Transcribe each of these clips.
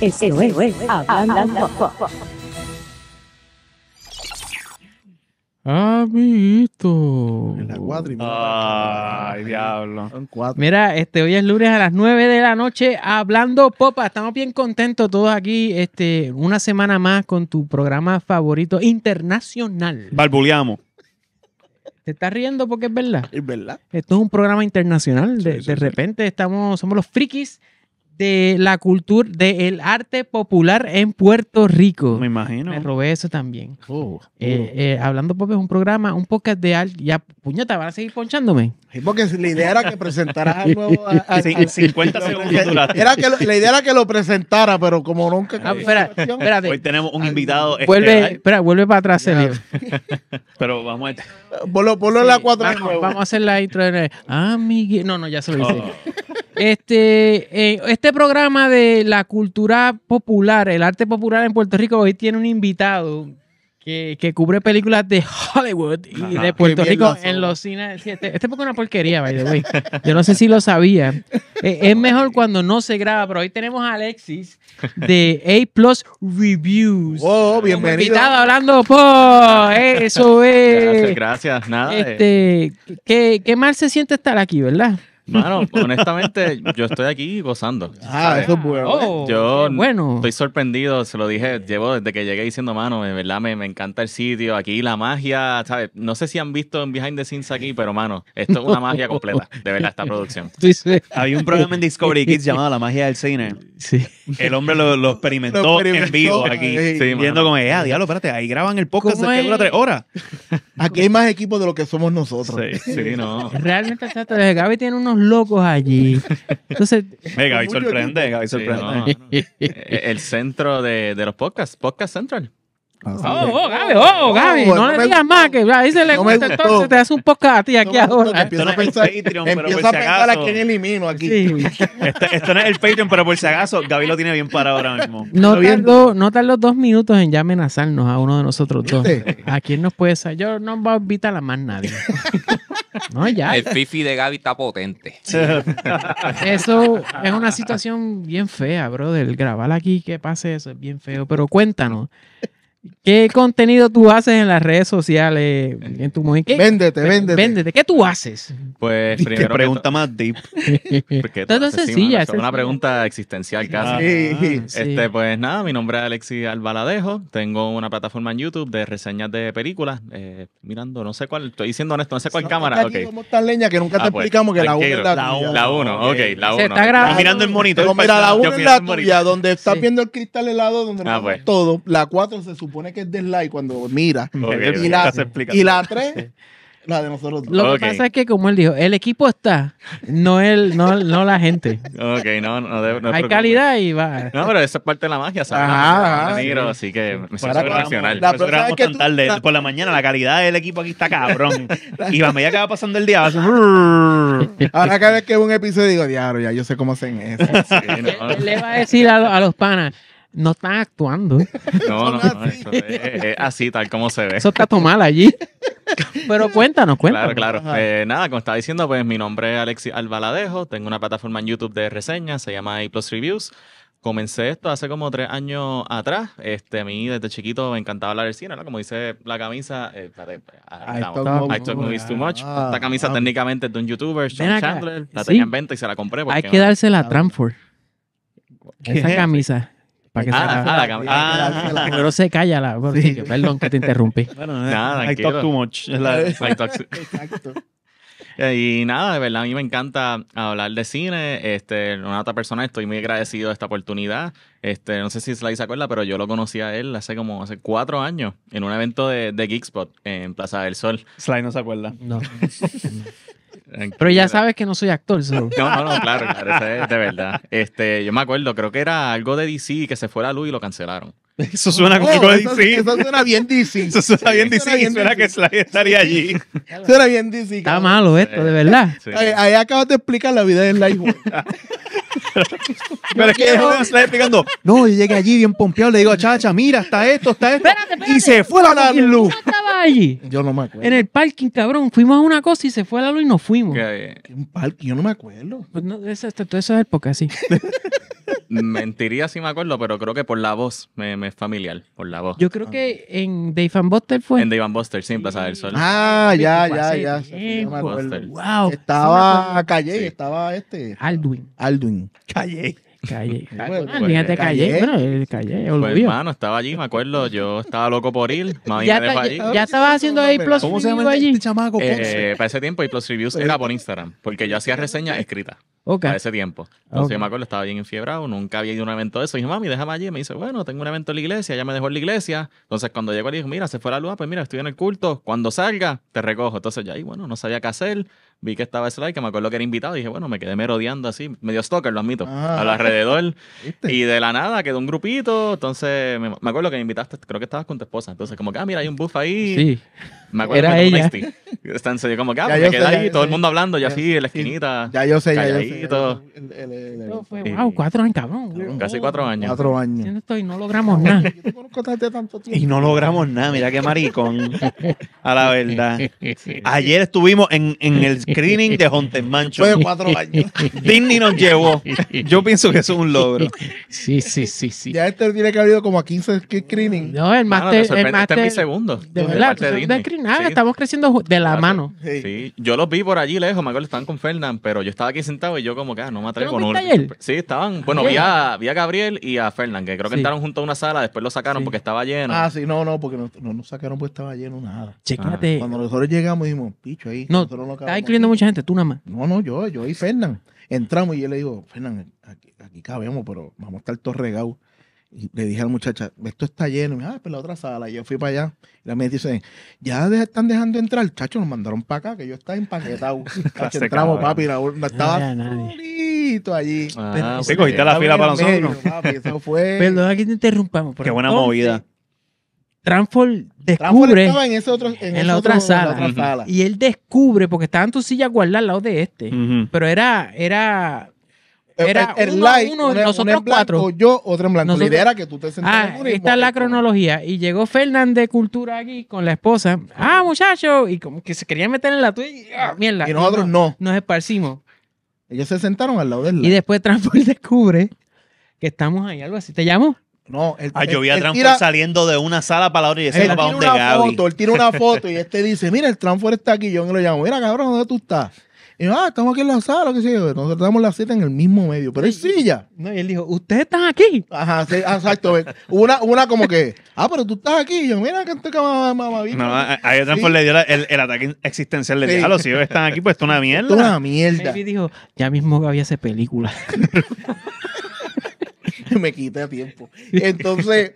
Eso es, hablando. Amiguito. En la Ay, diablo. Mira, este, hoy es lunes a las 9 de la noche hablando popa. Estamos bien contentos todos aquí. Este, una semana más con tu programa favorito internacional. Barbuleamos. Te estás riendo porque es verdad. Es verdad. Esto es un programa internacional. De, repente estamos, somos los frikis de la cultura, del arte popular en Puerto Rico. Me imagino. Me robé eso también. Oh, oh. Eh, eh, Hablando Pop es un programa, un podcast de arte. Ya, puñeta, van a seguir ponchándome. porque la idea era que presentaras algo A, 50 segundos. Era que la idea era que lo presentara, pero como nunca. Ah, espera, Hoy tenemos un invitado. Vuelve, este, espera, vuelve para atrás, señor. pero vamos a. Ponlo, en la 4 vamos, vamos, a hacer la intro de. Ah, Miguel. No, no, ya se lo hice. Oh. Este, eh, este programa de la cultura popular, el arte popular en Puerto Rico, hoy tiene un invitado que, que cubre películas de Hollywood y de Puerto Rico en los cines. este, este es una porquería, by the way. Yo no sé si lo sabía. Eh, es mejor cuando no se graba, pero hoy tenemos a Alexis de A Plus Reviews. ¡Oh, bienvenido. Invitado hablando por eh, eso es. Gracias, Nada. Este, qué, qué mal se siente estar aquí, ¿verdad? Mano, honestamente, yo estoy aquí gozando. Ah, ah eso es bueno. Oh, yo estoy sorprendido, se lo dije, llevo desde que llegué diciendo, mano, de verdad me, encanta el sitio, aquí la magia, ¿sabes? No sé si han visto en Behind the Scenes aquí, pero, mano, esto es una magia completa, de verdad, esta producción. Sí, Había un programa en Discovery Kids llamado La magia del cine. Sí. El hombre lo, experimentó, en vivo aquí, viendo como, eh, ah, diablo, espérate, ahí graban el podcast que dura tres horas. Aquí hay más equipos de lo que somos nosotros. Sí, sí, no. Realmente, Gaby tiene unos locos allí. Entonces. Venga, Gaby sorprende, Gaby sorprende. Eh, el centro de, de los podcasts, Podcast Central. Ah, oh, oh, Gaby, oh, oh Gaby, oh, no, le digas más que ahí se le cuenta entonces, te hace un podcast a ti aquí ahora. Empiezo a pensar, Patreon, a pensar elimino aquí. Este, esto, no es el Patreon, pero por si acaso, Gaby lo tiene bien parado ahora mismo. No tardó, no tardó dos minutos en ya amenazarnos a uno de nosotros dos. ¿A quién nos puede salir Yo no voy a invitar a más nadie. No, ya. El fifi de Gaby está potente. eso es una situación bien fea, brother. Grabar aquí que pase eso es bien feo. Pero cuéntanos, ¿Qué contenido tú haces en las redes sociales? En tu ¿Qué? Véndete, véndete. ¿Qué tú haces? Pues primero. pregunta más deep. Porque es Es una pregunta existencial casi. Ah, este, pues nada, mi nombre es Alexis Albaladejo. Tengo una plataforma en YouTube de reseñas de películas. Eh, mirando, no sé cuál, estoy diciendo honesto, no sé cuál cámara. Okay. Como tan leña que nunca te ah, pues, explicamos que la 1 la 1, ok, la 1. Está grabando. mirando el monitor. Pero mira, pues, la 1 es la tuya, donde estás viendo el cristal helado, donde no ah, pues. todo. La 4 se supone supone que es dislike cuando mira. y, la, y la 3 de nosotros. Dos. Lo que pasa es que, como él dijo, el equipo está, no no, la gente. ok, no, no, no Hay calidad y va. No, pero esa es parte de la magia, ¿sabes? Ajá, ajá negro, así que me siento racional. La tan tarde, por la mañana, la calidad del equipo aquí está cabrón. y a medida que va pasando el día, va Ahora cada vez que veo un episodio digo, diablo, ya yo sé cómo hacen eso. Le va a decir a, a los panas no está actuando. No, no, no es, así, tal como se ve. Eso está tomado mal allí. Pero cuéntanos, cuéntanos. Claro, claro. Eh, nada, como estaba diciendo, pues mi nombre es Alexis Albaladejo. Tengo una plataforma en YouTube de reseñas, se llama A Plus Reviews. Comencé esto hace como tres años atrás. Este, a mí desde chiquito me encantaba hablar de cine, ¿no? Como dice la camisa, eh, pues, ah, I, talk, movies too much. Esta camisa técnicamente es de un youtuber, Chandler. La tenía en venta y se la compré. Hay que dársela a Tranford. Esa camisa. Para que se Pero se calla perdón que te interrumpí. nada, I talk too much. Exacto. Eh, y nada, de verdad, a mí me encanta hablar de cine. Este, una otra persona, estoy muy agradecido de esta oportunidad. Este, no sé si Sly se acuerda, pero yo lo conocí a él hace como hace cuatro años en un evento de, de Geekspot en Plaza del Sol. Sly no se acuerda. No. Pero ya sabes que no soy actor. No, no, no, claro, claro, de verdad. Este, yo me acuerdo, creo que era algo de DC que se fue la luz y lo cancelaron. Eso suena como oh, algo de DC. Eso suena bien DC. Eso suena bien DC suena bien que Sly estaría allí. suena bien DC. Está malo esto, de verdad. Ahí, acabas de explicar la vida de Sly. Pero es que Sly explicando. No, yo llegué allí bien pompeado, le digo, chacha, mira, está esto, está esto. Y se fue la luz allí? Yo no me acuerdo. En el parking, cabrón. Fuimos a una cosa y se fue la luz y nos fuimos. ¿Qué? ¿Un parking? Yo no me acuerdo. Pues no, esa, época, sí. Mentiría si me acuerdo, pero creo que por la voz me, es familiar, por la voz. Yo creo que en Dave and Buster fue. En Dave and Buster, sí, en Plaza Sol. Ah, ya, ya, ya. Wow. Estaba Calle, estaba este. Alduin. Alduin. Calle. Pues, calle. Bueno, fíjate, Bueno, el Pues, hermano, estaba allí, me acuerdo. Yo estaba loco por ir. ya, allí. ya, estabas haciendo A Plus ¿Cómo se llama este allí? Eh, eh, para ese tiempo, A Plus Reviews era por Instagram. Porque yo hacía reseñas eh, escritas. Okay. Para ese tiempo. Entonces yo me acuerdo, estaba bien enfiebrado, nunca había ido a un evento de eso. Y mamá me dejaba allí. me dice, bueno, tengo un evento en la iglesia, ya me dejó en la iglesia. Entonces cuando llego le dije, mira, se fue la luz, ah, pues mira, estoy en el culto, cuando salga, te recojo. Entonces ya ahí, bueno, no sabía qué hacer vi que estaba Sly, que me acuerdo que era invitado, y dije, bueno, me quedé merodeando así, medio stalker, lo admito, ah. al alrededor. Y de la nada quedó un grupito, entonces me, me, acuerdo que me invitaste, creo que estabas con tu esposa, entonces como que, ah, mira, hay un buff ahí. Sí. Me acuerdo Era ella. Están, como que, ah, pues ahí, todo el mundo hablando, ya así en la esquinita. Ya yo sé, ya yo sé. El, fue, wow, cuatro años, cabrón. casi cuatro años. Cuatro años. Yo no no logramos nada. Y no logramos nada, mira qué maricón. a la verdad. Ayer estuvimos en, en el screening de Haunted Mancho Fue cuatro años. Disney nos llevó. Yo pienso que eso es un logro. Sí, sí, sí, sí. Ya este tiene que haber ido como a 15 screenings No, el más el este mi segundo. De verdad, nada, estamos creciendo de la mano. Sí. yo los vi por allí lejos, me acuerdo, estaban con Fernán, pero yo estaba aquí sentado y yo como que ah, no me atrevo viste Sí, estaban, bueno, vi a, Gabriel y a Fernán, que creo que entraron junto a una sala, después lo sacaron porque estaba lleno. Ah, sí, no, no, porque no, no, sacaron porque estaba lleno nada. chécate Cuando nosotros llegamos dijimos, picho ahí. No, no incluyendo mucha gente, tú nada más. No, no, yo, yo y Fernán. Entramos y yo le digo, Fernán, aquí, aquí cabemos, pero vamos a estar todos regados le dije a la muchacha, esto está lleno. ah, pero pues la otra sala. Y yo fui para allá. Y la me dice, ya están dejando entrar. Chacho, nos mandaron para acá, que yo estaba empaquetado. Chacho, entramos, papi. La, estaba bonito allí. Ah, pues sí, cogiste la fila para nosotros. Perdón, te interrumpamos. Qué buena movida. Transform descubre estaba en, la, otra sala, en la otra Y él descubre, porque estaban tus sillas guardadas al lado de este, pero era, era era uno, de uno, nosotros cuatro. yo, otra en blanco. lidera era que tú te sentaras ah, Esta es la cronología. Y llegó Fernández de Cultura aquí con la esposa. Ah, muchacho. Y como que se quería meter en la tuya. Ah, mierda. Y nosotros no, Nos esparcimos. Ellos se sentaron al lado del él Y después Transport descubre que estamos ahí, algo así. ¿Te llamo? No, el, ah, yo vi a Transport saliendo de una sala para la otra y ese para donde Foto, él tiene una foto y este dice, mira, el Transport está aquí. Yo me lo llamo, mira, cabrón, ¿dónde tú estás? Y yo, ah, estamos aquí en la sala, qué sé yo. Nosotros damos la cita en el mismo medio, pero hay silla. No, y él dijo, ¿ustedes están aquí? Ajá, sí, exacto. una, una como que, ah, pero tú estás aquí. Y yo, mira que estoy mamá, mamá, No, hay otra le dio el, ataque existencial. Le dijo, si ellos están aquí, pues esto es una Esto es una mierda. Y él dijo, ya mismo había esa película. me quité a tiempo. Entonces,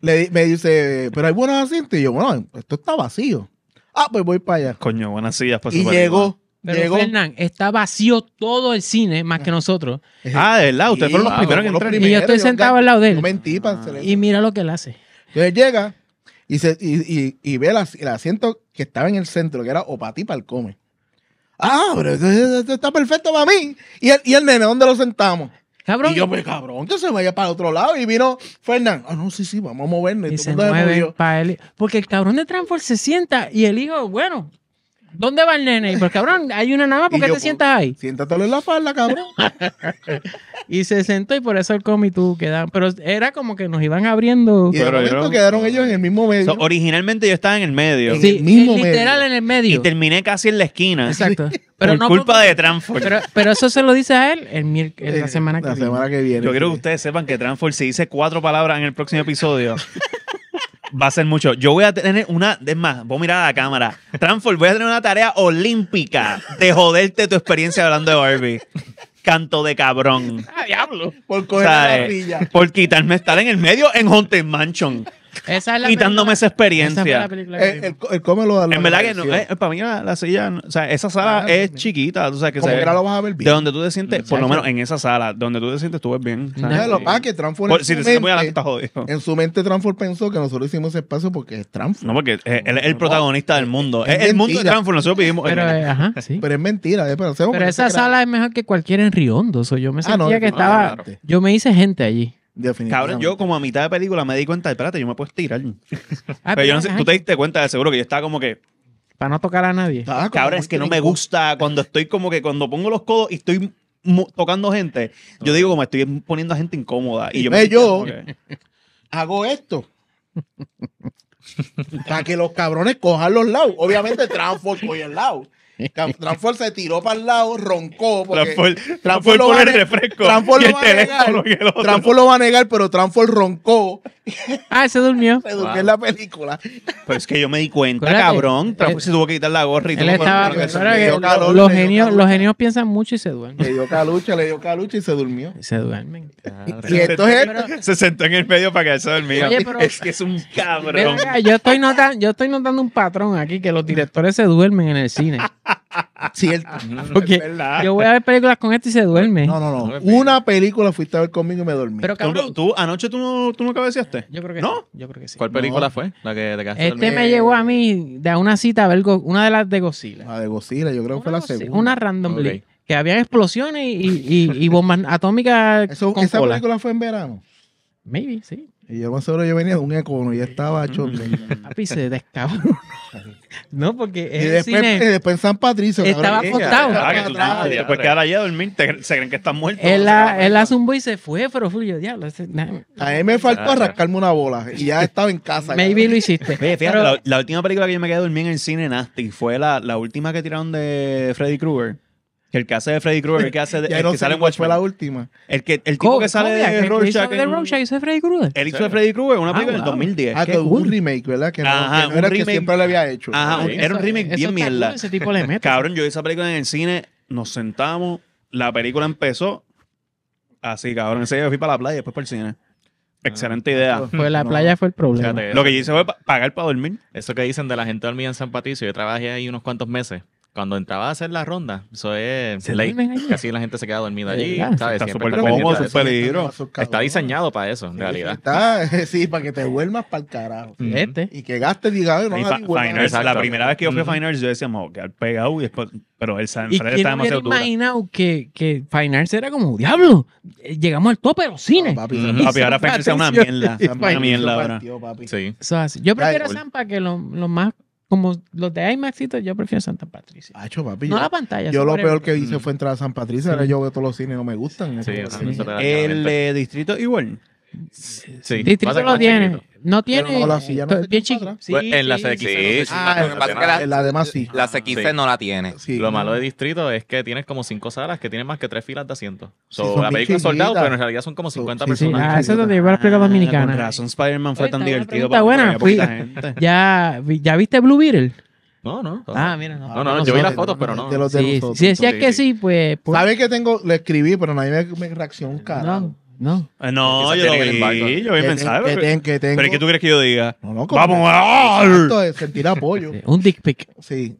le, me dice, pero hay buenas asientos. Y yo, bueno, esto está vacío. Ah, pues voy para allá. Coño, buenas sillas para su Y llegó pero Llegó. Fernán, está vacío todo el cine más que nosotros. Eh, ah, de verdad, ustedes fueron los ah, primeros en entraron Y yo estoy sentado al lado de él. No y mira lo que él hace. Entonces llega y, se, y, y, ve el, asiento que estaba en el centro, que era o para ti, para el come. Ah, pero esto, está perfecto para mí. ¿Y el, y el nene, ¿dónde lo sentamos? Cabrón. Y yo, pues cabrón, que se vaya para el otro lado. Y vino Fernán. Ah, no, sí, sí, vamos a movernos. Y, se mueve para él. Porque el cabrón de Transport se sienta y el hijo, bueno, ¿Dónde va el nene? Y pues, cabrón, hay una nada más, ¿por qué te sientas ahí? Siéntatelo en la falda, cabrón. y se sentó y por eso el cómic tú quedaban. Pero era como que nos iban abriendo. Y pero quedaron ellos en el mismo medio. originalmente yo estaba en el medio. sí, eh, literal en el medio. Y terminé casi en la esquina. Exacto. Pero por no culpa de Tranford. Pero, eso se lo dice a él el, eh, la semana que la viene. semana que viene. Yo quiero que ustedes sepan que Tranford se dice cuatro palabras en el próximo episodio. Va a ser mucho. Yo voy a tener una, es más, voy a mirar a la cámara. Transform, voy a tener una tarea olímpica de joderte tu experiencia hablando de Barbie. Canto de cabrón. Ah, diablo. Por coger la eh, Por quitarme estar en el medio en Haunted Mansion. Esa es quitándome esa experiencia. Esa eh, En verdad que no, eh, para mí la, silla, o sea, esa sala ah, es chiquita, tú sabes que, De donde tú te sientes, por lo menos en esa sala, donde tú te sientes, tú ves bien. ah, que Transform. Por, si te sientes muy adelante, jodido. En su mente, Transform pensó que nosotros hicimos ese espacio porque es Transform. No, porque él es el protagonista del mundo. Es, el mundo de Transform, nosotros pedimos. Eh, pero, es mentira, pero, esa sala es mejor que cualquier en Riondo. yo me ah, sentía que estaba. Yo me hice gente allí. Cabrón, yo como a mitad de película me di cuenta, espérate, yo me puedo tirar. Ah, pero yo no sé, tú te diste cuenta de seguro que yo estaba como que. Para no tocar a nadie. Ah, cabrón, es que no me gusta cuando estoy como que cuando pongo los codos y estoy tocando gente, yo digo como estoy poniendo a gente incómoda. Y, yo, eh, hago esto. para que los cabrones cojan los lados. Obviamente, Transform y el lado. Transfor se tiró para el lado, roncó. Porque lo va va a negar, pero Tranford roncó. Ah, se durmió. se durmió en la película. Pero es que yo me di cuenta, cabrón. se tuvo que quitar la gorra y todo. los, genios, los genios piensan mucho y se duermen. Le dio calucha, le dio calucha y se durmió. se duermen. Ah, y esto es. se sentó en el medio para que se durmiera es que es un cabrón. yo, estoy notando, yo estoy notando un patrón aquí, que los directores se duermen en el cine. Cierto. yo voy a ver películas con este y se duerme. No, no, no. Una película fuiste a ver conmigo y me dormí. Pero ¿Tú, anoche tú no, tú no cabeceaste? Yo creo que ¿No? sí. Yo creo que sí. ¿Cuál película fue? La que te Este me llevó a mí de una cita a ver una de las de Godzilla. La de Godzilla, yo creo que fue la segunda. Una random Que había explosiones y, y- bombas atómicas esa película fue en verano. Maybe, sí. Y yo más seguro yo venía de un econo y estaba hecho. Papi, se descabó no, porque y después, cine, y eh, después en San Patricio. Estaba acostado. Ah, después quedar allá a dormir, se creen que están muerto. Él, la, él hace un y se fue, pero fui yo, diablo. A mí me faltó arrascarme una bola y ya estaba en casa. Maybe lo hiciste. la, última película que yo me quedé dormir en el cine, Nasty, fue la, la última que tiraron de Freddy Krueger el que hace de Freddy Krueger, el que hace de, que sale en Watchmen. fue la última. El que el tipo que sale de Rorschach. El de hizo de Freddy Krueger. Él hizo de Freddy Krueger una ah, película del 2010. Ah, que un remake, ¿verdad? Que no, era que siempre le había hecho. Ajá, era un remake bien mierda. Ese tipo le mete. Cabrón, yo hice esa película en el cine, nos sentamos, la película empezó así, cabrón, ese día fui para la playa, y después para el cine. Ah, Excelente idea. Pues la playa fue el problema. lo que yo hice fue pagar para dormir. Eso que dicen de la gente dormida en San Patricio. Yo trabajé ahí unos cuantos meses cuando entraba a hacer la ronda, eso es Casi la gente se queda dormida allí. Está súper cómodo, Está diseñado para eso, en realidad. Está, sí, para que te duermas para el carajo. Este. Este. Y que gastes, digamos, no hagas La primera vez que yo fui a yo decía, me voy quedar pegado. Y después, pero el San Fred está demasiado duro. imaginado que, que era como, diablo, eh, llegamos al tope de los cines. papi, ahora pensé es una mierda. Una mierda ahora. Sí. Yo prefiero Sampa que los más como los de IMAXito, yo prefiero Santa Patricia. Ah, papi, no la pantalla. Yo lo peor que hice fue entrar a Santa Patricia Ahora yo veo todos los cines no me gustan. Sí, sí. El distrito igual. Sí, distrito no tiene. No tiene. No, la bien chico. en la CX. en, la, demás sí. La CX no la tiene. Lo malo de distrito es que tienes como cinco salas que tienen más que tres filas de asientos. la película soldado, pero en realidad son como 50 personas. Ah, eso es donde lleva la película ah, dominicana. Con Spider-Man fue tan divertido para buena. Ya, ¿Ya viste Blue Beetle? No, no. Ah, mira, no. No, no, yo vi las fotos, pero no. Si decías que sí, pues. pues. Sabes que tengo, le escribí, pero nadie me reaccionó un carajo. ¿No? Ah, no, yo lo vi, yo vi Pero ¿qué tú crees que yo diga? ¡Vamos a sentir apoyo. un dick pic. Sí.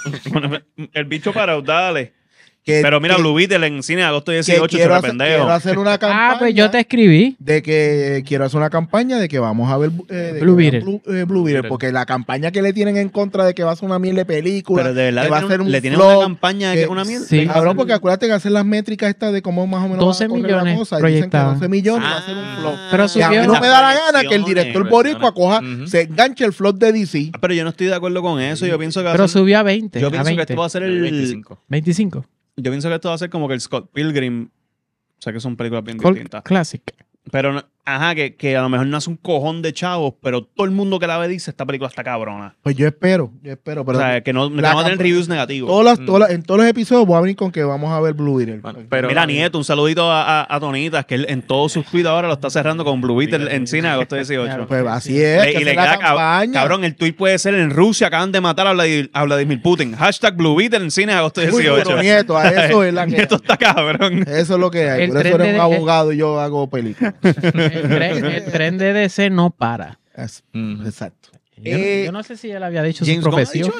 el bicho para dale. Pero mira, Blue Beetle en cine agosto 18, se hacer, quiero hacer una campaña. ah, pues yo te escribí. De que quiero hacer una campaña de que vamos a ver eh, eh, Blue Beetle. Blue, porque la campaña que le tienen en contra de que va a ser una mierda de película. Pero de verdad, va a ser un le tienen una campaña de que es una mierda. Sí, cabrón, porque acuérdate que hacen las métricas estas de cómo más o menos. 12 a millones. La y dicen que 12 millones va a ser un ah, flop. Pero mí no me da la gana que el director pues, Boricua coja, se enganche el flop de DC. Ah, pero yo no estoy de acuerdo con eso. Yo pienso que. Pero subió a 20. Yo pienso que esto va a ser el. 25. 25. Yo pienso que esto va a ser como que el Scott Pilgrim. O sea que son películas bien distintas. Classic. Pero no, Ajá, que, que, a lo mejor no hace un cojón de chavos, pero todo el mundo que la ve dice, esta película está cabrona. Pues yo espero, yo espero. Pero o sea, que no, que a tener reviews negativos. Todas mm. todas en todos los episodios voy a venir con que vamos a ver Blue Beetle. Pues, pero, Mira, Nieto, un saludito a, a, Tonitas, que él en todos sus tweets ahora lo está cerrando con Blue Beetle en cine agosto 18. pues así es. y le cabrón, el tweet puede ser, en Rusia acaban de matar a Vladimir, Putin. Hashtag Blue Beetle en cine agosto 18. Uy, Nieto, a eso es la Nieto está cabrón. Eso es lo que hay. El Por eso eres un abogado y yo hago películas. El tren, de DC no para. exacto. Yo, eh, no sé si él había dicho su profesión.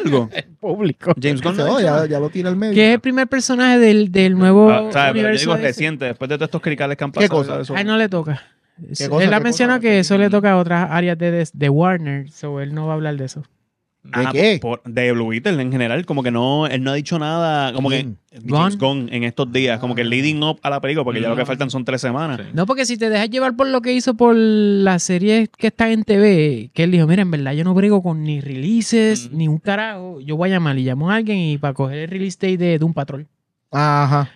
público. James Gunn no, oh, ya, lo tira al medio. ¿Qué es el primer personaje del, del nuevo universo. Ah, yo digo reciente, después de todos estos cricales que han pasado. a él no le toca. él ha mencionado que eso le toca a otras áreas de, de, de Warner, so él no va a hablar de eso. ¿De ah, de Blue Eater en general, como que no, él no ha dicho nada, como que James en estos días, como que leading up a la película, porque ya lo que mm. faltan son tres semanas. No, porque si te dejas llevar por lo que hizo por la serie que está en TV, que él dijo, mira, en verdad yo no brego con ni releases, mm. ni un carajo, yo voy a llamar y llamo a alguien y para coger el release date de, de un patrón.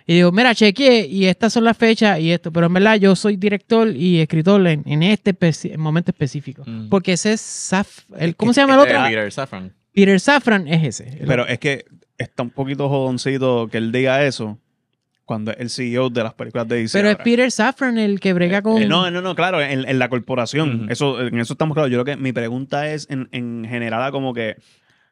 Y digo, mira, chequeé y estas son las fechas y esto, pero en verdad yo soy director y escritor en, este momento específico. Mm. Porque ese es ¿Cómo se llama el otro? Peter Safran. Peter Safran es ese. Pero es que está un poquito jodoncito que él diga eso cuando es el CEO de las películas de DC. Pero es Peter Safran el que brega eh, con... Eh, no, no, no, claro, en, la corporación. eso, en eso estamos claros. Yo creo que mi pregunta es en, general como que,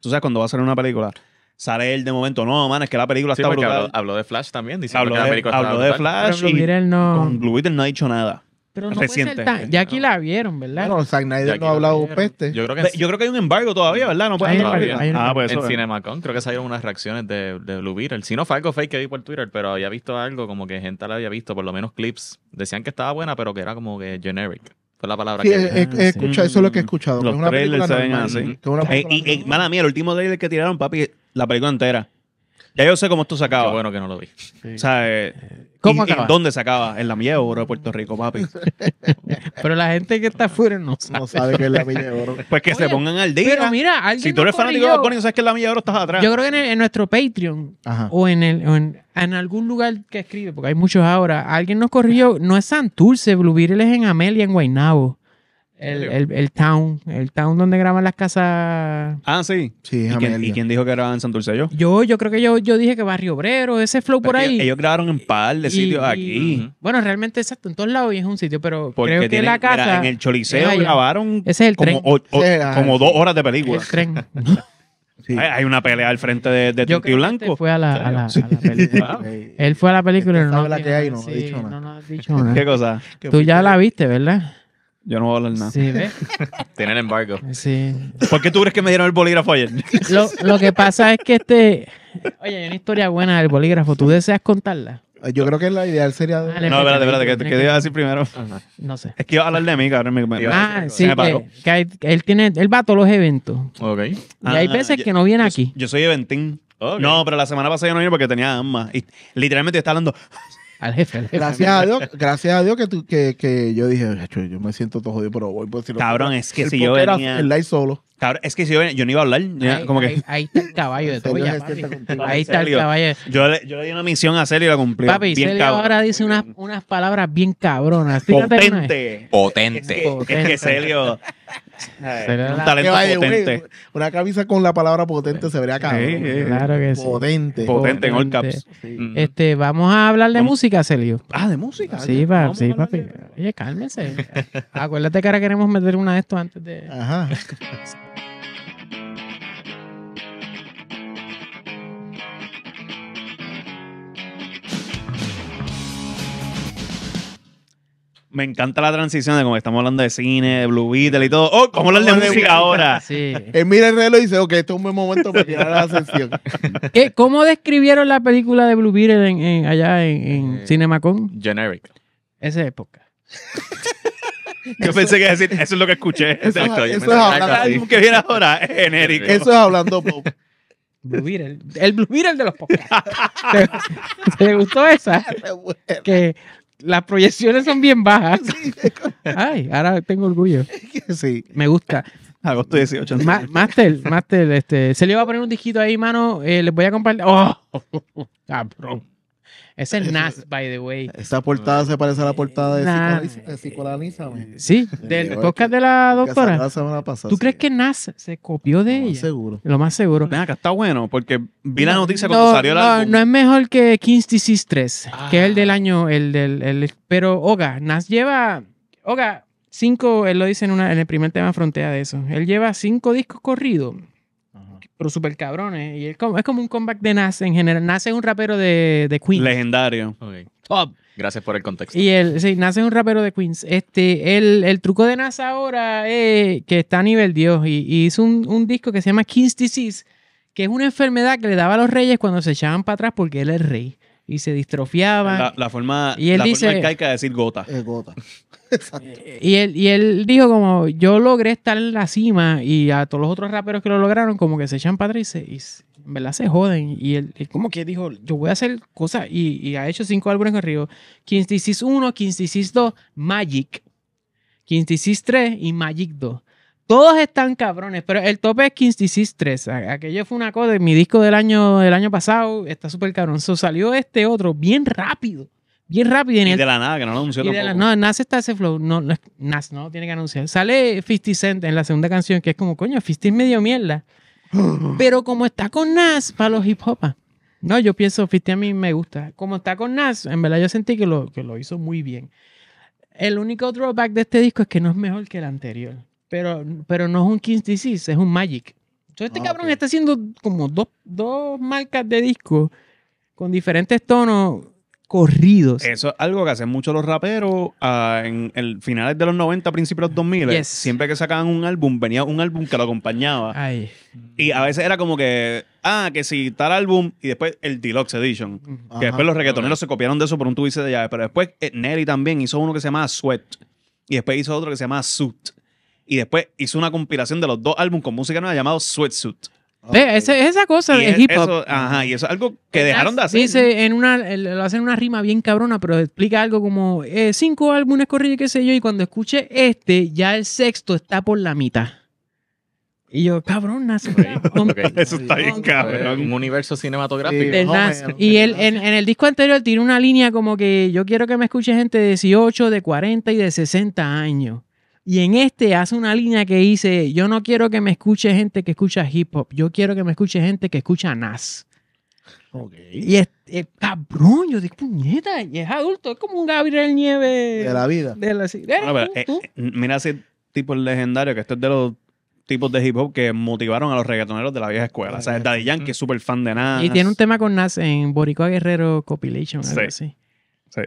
tú sabes, cuando va a salir una película sale él de momento, no, man, es que la película está brutal. Habló, de Flash también, dice habló que de, habló de Flash y no... con Blue Beetle no ha dicho nada. Pero no reciente. Ya aquí la vieron, ¿verdad? No, Zack Snyder no ha hablado peste. Yo creo, que hay un embargo todavía, ¿verdad? No puede todavía. ah, pues en CinemaCon creo que salieron unas reacciones de, de Blue Beetle. Si no fue algo fake que vi por Twitter, pero había visto algo como que gente la había visto, por lo menos clips. Decían que estaba buena, pero que era como que generic fue la palabra que he, eh, eh, ah, eso es lo que he escuchado. Los es una trailers se ven así. Eh, y, mala mía, el último trailer que tiraron, papi, la película entera. Ya yo sé cómo esto se bueno que no lo vi. O sea, eh, eh, ¿Cómo ¿Dónde se En la milla de oro de Puerto Rico, papi. pero la gente que está afuera no sabe. No sabe que es la milla de oro. Pues que se pongan al día. Pero mira, alguien Si tú eres fanático de Bad no sabes que es la milla de oro estás atrás. Yo creo que en, nuestro Patreon Ajá. o, en, el, en, algún lugar que escribe, porque hay muchos ahora, alguien nos corrió, no es Santurce, Bluebeard es en Amelia, en Guaynabo. El, town, el town donde graban las casas. Ah, sí. ¿Y, quién, dijo que grababan en Santurce yo? Yo, creo que yo, yo dije que Barrio Obrero, ese flow por ahí. Ellos grabaron en par de sitios aquí. bueno, realmente exacto, en todos lados y es un sitio, pero creo que la casa. en el Choliseo grabaron es el como, como dos horas de película. El Hay una pelea al frente de, de Yo este Blanco. Que fue a la, Él fue a la película este no, no, no, no, ha dicho nada. ¿Qué cosa? Tú ya la viste, ¿verdad? Yo no voy a hablar nada. Sí, ¿ves? Tienen embargo. Sí. ¿Por qué tú crees que me dieron el bolígrafo ayer? Lo, lo que pasa es que este. Oye, hay una historia buena del bolígrafo. ¿Tú deseas contarla? Eh, yo creo que la ideal sería. no no, espérate, espérate, que, que, te iba a decir primero. No sé. Es que iba a hablar de mí, cabrón. Me, ah, sí, que, que, él, tiene, va a todos los eventos. Ok. Y hay ah, veces que no viene aquí. Yo soy eventín. No, pero la semana pasada yo no vine porque tenía asma. Y literalmente está hablando. Gracias a Dios, gracias a Dios que, que, yo dije, yo me siento todo jodido, pero voy por pues, decirlo. Cabrón, es que si yo venía. El live solo. es que si yo venía, yo no iba a hablar. Ahí, como que... ahí está el caballo de todo. ahí está el caballo. Yo le, yo le di una misión a Celio y la cumplí. Papi, bien Celio ahora dice unas, unas palabras bien cabronas. Potente. Potente. Es que, es que Celio. Eh, un talento potente. Una, camisa con la palabra potente se vería cabrón. claro que potente, sí. Potente. Potente en all caps. Mm. Este, vamos a hablar de música, Celio. Ah, de música. Sí, sí papi. Oye, cálmese Acuérdate que ahora queremos meter una de esto antes de. Ajá. me encanta la transición de como estamos hablando de cine, de Blue Beetle y todo. ¡Oh, cómo hablar de música, ahora! Sí. Él mira el reloj y dice, ok, este es un buen momento para tirar a la sesión. ¿Cómo describieron la película de Blue Beetle allá en, eh, CinemaCon? Generic. Esa época. Yo pensé que decir, eso es lo que escuché. Eso, eso es hablando. que viene ahora, Generic. Eso es hablando pop. Blue Beetle, el Blue Beetle de los podcasts. ¿Te, ¿Te, gustó esa? que las proyecciones son bien bajas. Ay, ahora tengo orgullo. Sí. Me gusta. Agosto 18. master, Master, este, se le va a poner un disquito ahí, mano. Eh, les voy a compartir. ¡Oh! Cabrón. Ese es Nas, by the way. Esta portada se parece a la portada de Sí, del podcast de la doctora. ¿Tú crees que Nas se copió de él. Lo más seguro. Venga, está bueno, porque vi la noticia cuando salió la. No, es mejor que King's Disease 3, que es el del ah. año. El del, pero, Oga, Nas lleva. Oga, cinco, él lo dice en, en el primer tema frontera de eso. Él lleva cinco discos corridos pero súper cabrones. Y es como, es como un comeback de Nas en general. nace un rapero de, Queens. Legendario. Gracias por el contexto. Y él, sí, Nas un rapero de Queens. Este, el, truco de Nas ahora es que está a nivel Dios. Y, hizo un, un, disco que se llama King's Disease, que es una enfermedad que le daba a los reyes cuando se echaban para atrás porque él es rey y se distrofiaba La, la forma, y él la dice, forma arcaica de decir gota. Es gota. Y él, y él dijo como, yo logré estar en la cima y a todos los otros raperos que lo lograron como que se echan para y, se, en verdad se joden. Y él, como que dijo, yo voy a hacer cosas y, ha hecho cinco álbumes con Río. 15 1, 2, Magic. 15 3 y Magic 2. Todos están cabrones, pero el tope es 15 Aquello fue una cosa de mi disco del año, del año pasado. Está súper cabrón. So, salió este otro bien rápido. Bien rápido. de la nada, que no lo anunció no, Nas está ese flow. No, no, Nas no tiene que anunciar. Sale 50 Cent en la segunda canción, que es como, coño, 50 es medio mierda. pero como está con Nas, para los hip hop. Ah. No, yo pienso, 50 a mí me gusta. Como está con Nas, en verdad yo sentí que que lo hizo muy bien. El único drawback de este disco es que no es mejor que el anterior. Pero, no es un King's Disease, es un Magic. Entonces este ah, cabrón está haciendo como dos, marcas de disco con diferentes tonos corridos. Eso es algo que hacen mucho los raperos ah, en, el finales de los 90, principios de los 2000. Siempre que sacaban un álbum, venía un álbum que lo acompañaba. Y a veces era como que, ah, que si tal álbum, y después el Deluxe Edition. que después los reggaetoneros se copiaron de eso por un tubo de llave. Pero después eh, Nelly también hizo uno que se llama Sweat. Y después hizo otro que se llama Suit y después hizo una compilación de los dos álbumes con música nueva llamado Sweatsuit. Okay. Esa, cosa es, hip hop. ajá, y eso es algo que pues, dejaron de ah, hacer. Dice, en una, lo hacen una rima bien cabrona, pero explica algo como eh, cinco álbumes corridos, qué sé yo, y cuando escuché este, ya el sexto está por la mitad. Y yo, cabrón, eso está bien, cabrón. Un universo cinematográfico. Y él, en, en, el disco anterior tiene una línea como que yo quiero que me escuche gente de 18, de 40 y de 60 años. Y en este hace una línea que dice, yo no quiero que me escuche gente que escucha hip hop, yo quiero que me escuche gente que escucha Nas. Okay. Y es, cabrón, yo digo, puñeta, y es adulto, es como un Gabriel Nieve. De la vida. De la, ¿eh? eh, eh, mira ese tipo legendario, que este es de los tipos de hip hop que motivaron a los reggaetoneros de la vieja escuela. O sea, es Daddy Yankee es súper fan de Nas. Y tiene un tema con Nas en Boricua Guerrero Copilation. sí. Sí.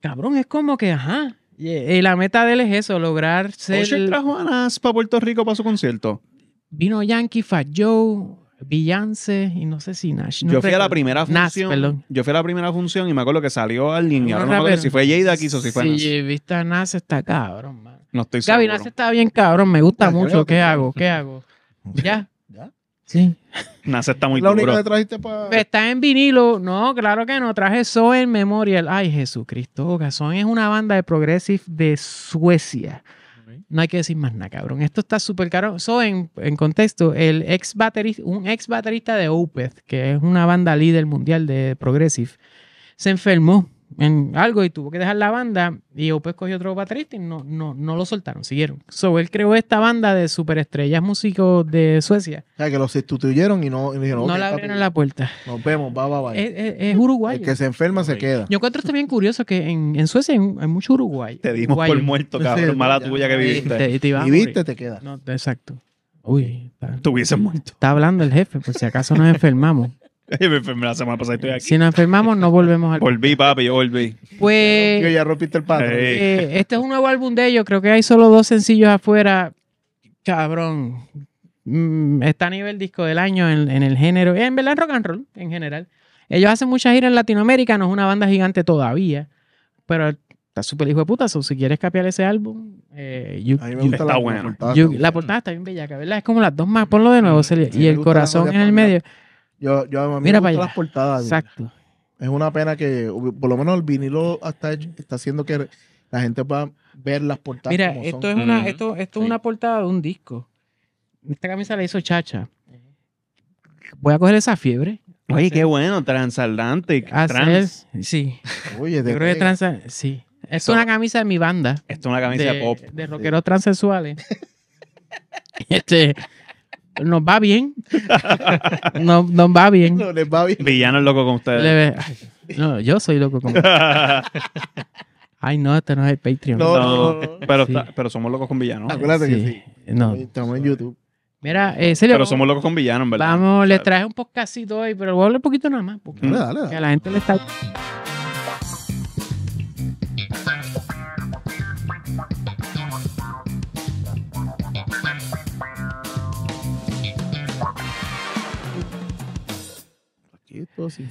Cabrón, es como que, ajá, y la meta de él es eso, lograr ser... Usher trajo a Nas para Puerto Rico para su concierto. Vino Yankee, Fat Joe, Beyoncé y no sé si Nash. yo fui a la primera función. yo fui a la primera función y me acuerdo que salió alguien y ahora no me si fue Jada aquí o si fue Nash. Sí, viste a Nash, está cabrón, man. No estoy Gaby, seguro. Nas está bien cabrón, me gusta mucho. ¿Qué hago? ¿Qué hago? ¿Ya? Sí. está muy ¿La única que trajiste para...? Está en vinilo. No, claro que no. Traje Soen Memorial. Ay, Jesucristo. Soen es una banda de progressive de Suecia. No hay que decir más nada, cabrón. Esto está súper caro. Soen, en contexto, el ex un ex baterista de Opeth, que es una banda líder mundial de progressive, se enfermó en algo y tuvo que dejar la banda y pues cogió otro baterista y no, no, no lo soltaron, siguieron. So, él creó esta banda de superestrellas músicos de Suecia. O sea, que los sustituyeron y no, dijeron, no la abrieron la puerta. Nos vemos, va, va, va. Es, es, El que se enferma se queda. Yo encuentro esto bien curioso que en, en Suecia hay, mucho Uruguay Te dimos por muerto, cabrón. mala ya, tuya que viviste. Te, viviste, te queda. exacto. Uy, muerto. Está hablando el jefe, por si acaso nos enfermamos. me enfermé la semana pasada estoy aquí. Si nos enfermamos, no volvemos al. Volví, papi, yo volví. Pues. Yo ya rompiste el padre. Eh, este es un nuevo álbum de ellos. Creo que hay solo dos sencillos afuera. Cabrón. Mm, está a nivel disco del año en, el género. En verdad, en rock and roll, en general. Ellos hacen muchas giras en Latinoamérica. No es una banda gigante todavía. Pero está súper hijo de puta. si quieres capear ese álbum, eh, bueno. la, Portada, está bien bellaca, ¿verdad? Es como las dos más. Ponlo de nuevo. Mm, y el corazón en el medio. Yo, yo a Mira me gustan las portadas. Exacto. Es una pena que, por lo menos el vinilo hasta está haciendo que la gente pueda ver las portadas. Mira, esto, Es una, esto, es una portada de un disco. Esta camisa la hizo Chacha. Voy a coger esa fiebre. Oye, qué bueno, Transatlantic. Trans. Sí. Oye, de trans, sí. es una camisa de mi banda. Esto es una camisa de, pop. De rockeros transsexuales este, nos va bien. nos, va bien. No les va bien. Villano locos loco con ustedes. no, yo soy loco con ustedes. Ay, no, este no es el Patreon. No, Pero, pero somos locos con villanos. Acuérdate que sí. No. Estamos en YouTube. Mira, serio, Pero somos locos con villanos, ¿verdad? Vamos, les traje un podcastito hoy, pero voy a hablar un poquito nada más. dale, dale, dale. Que a la gente le está.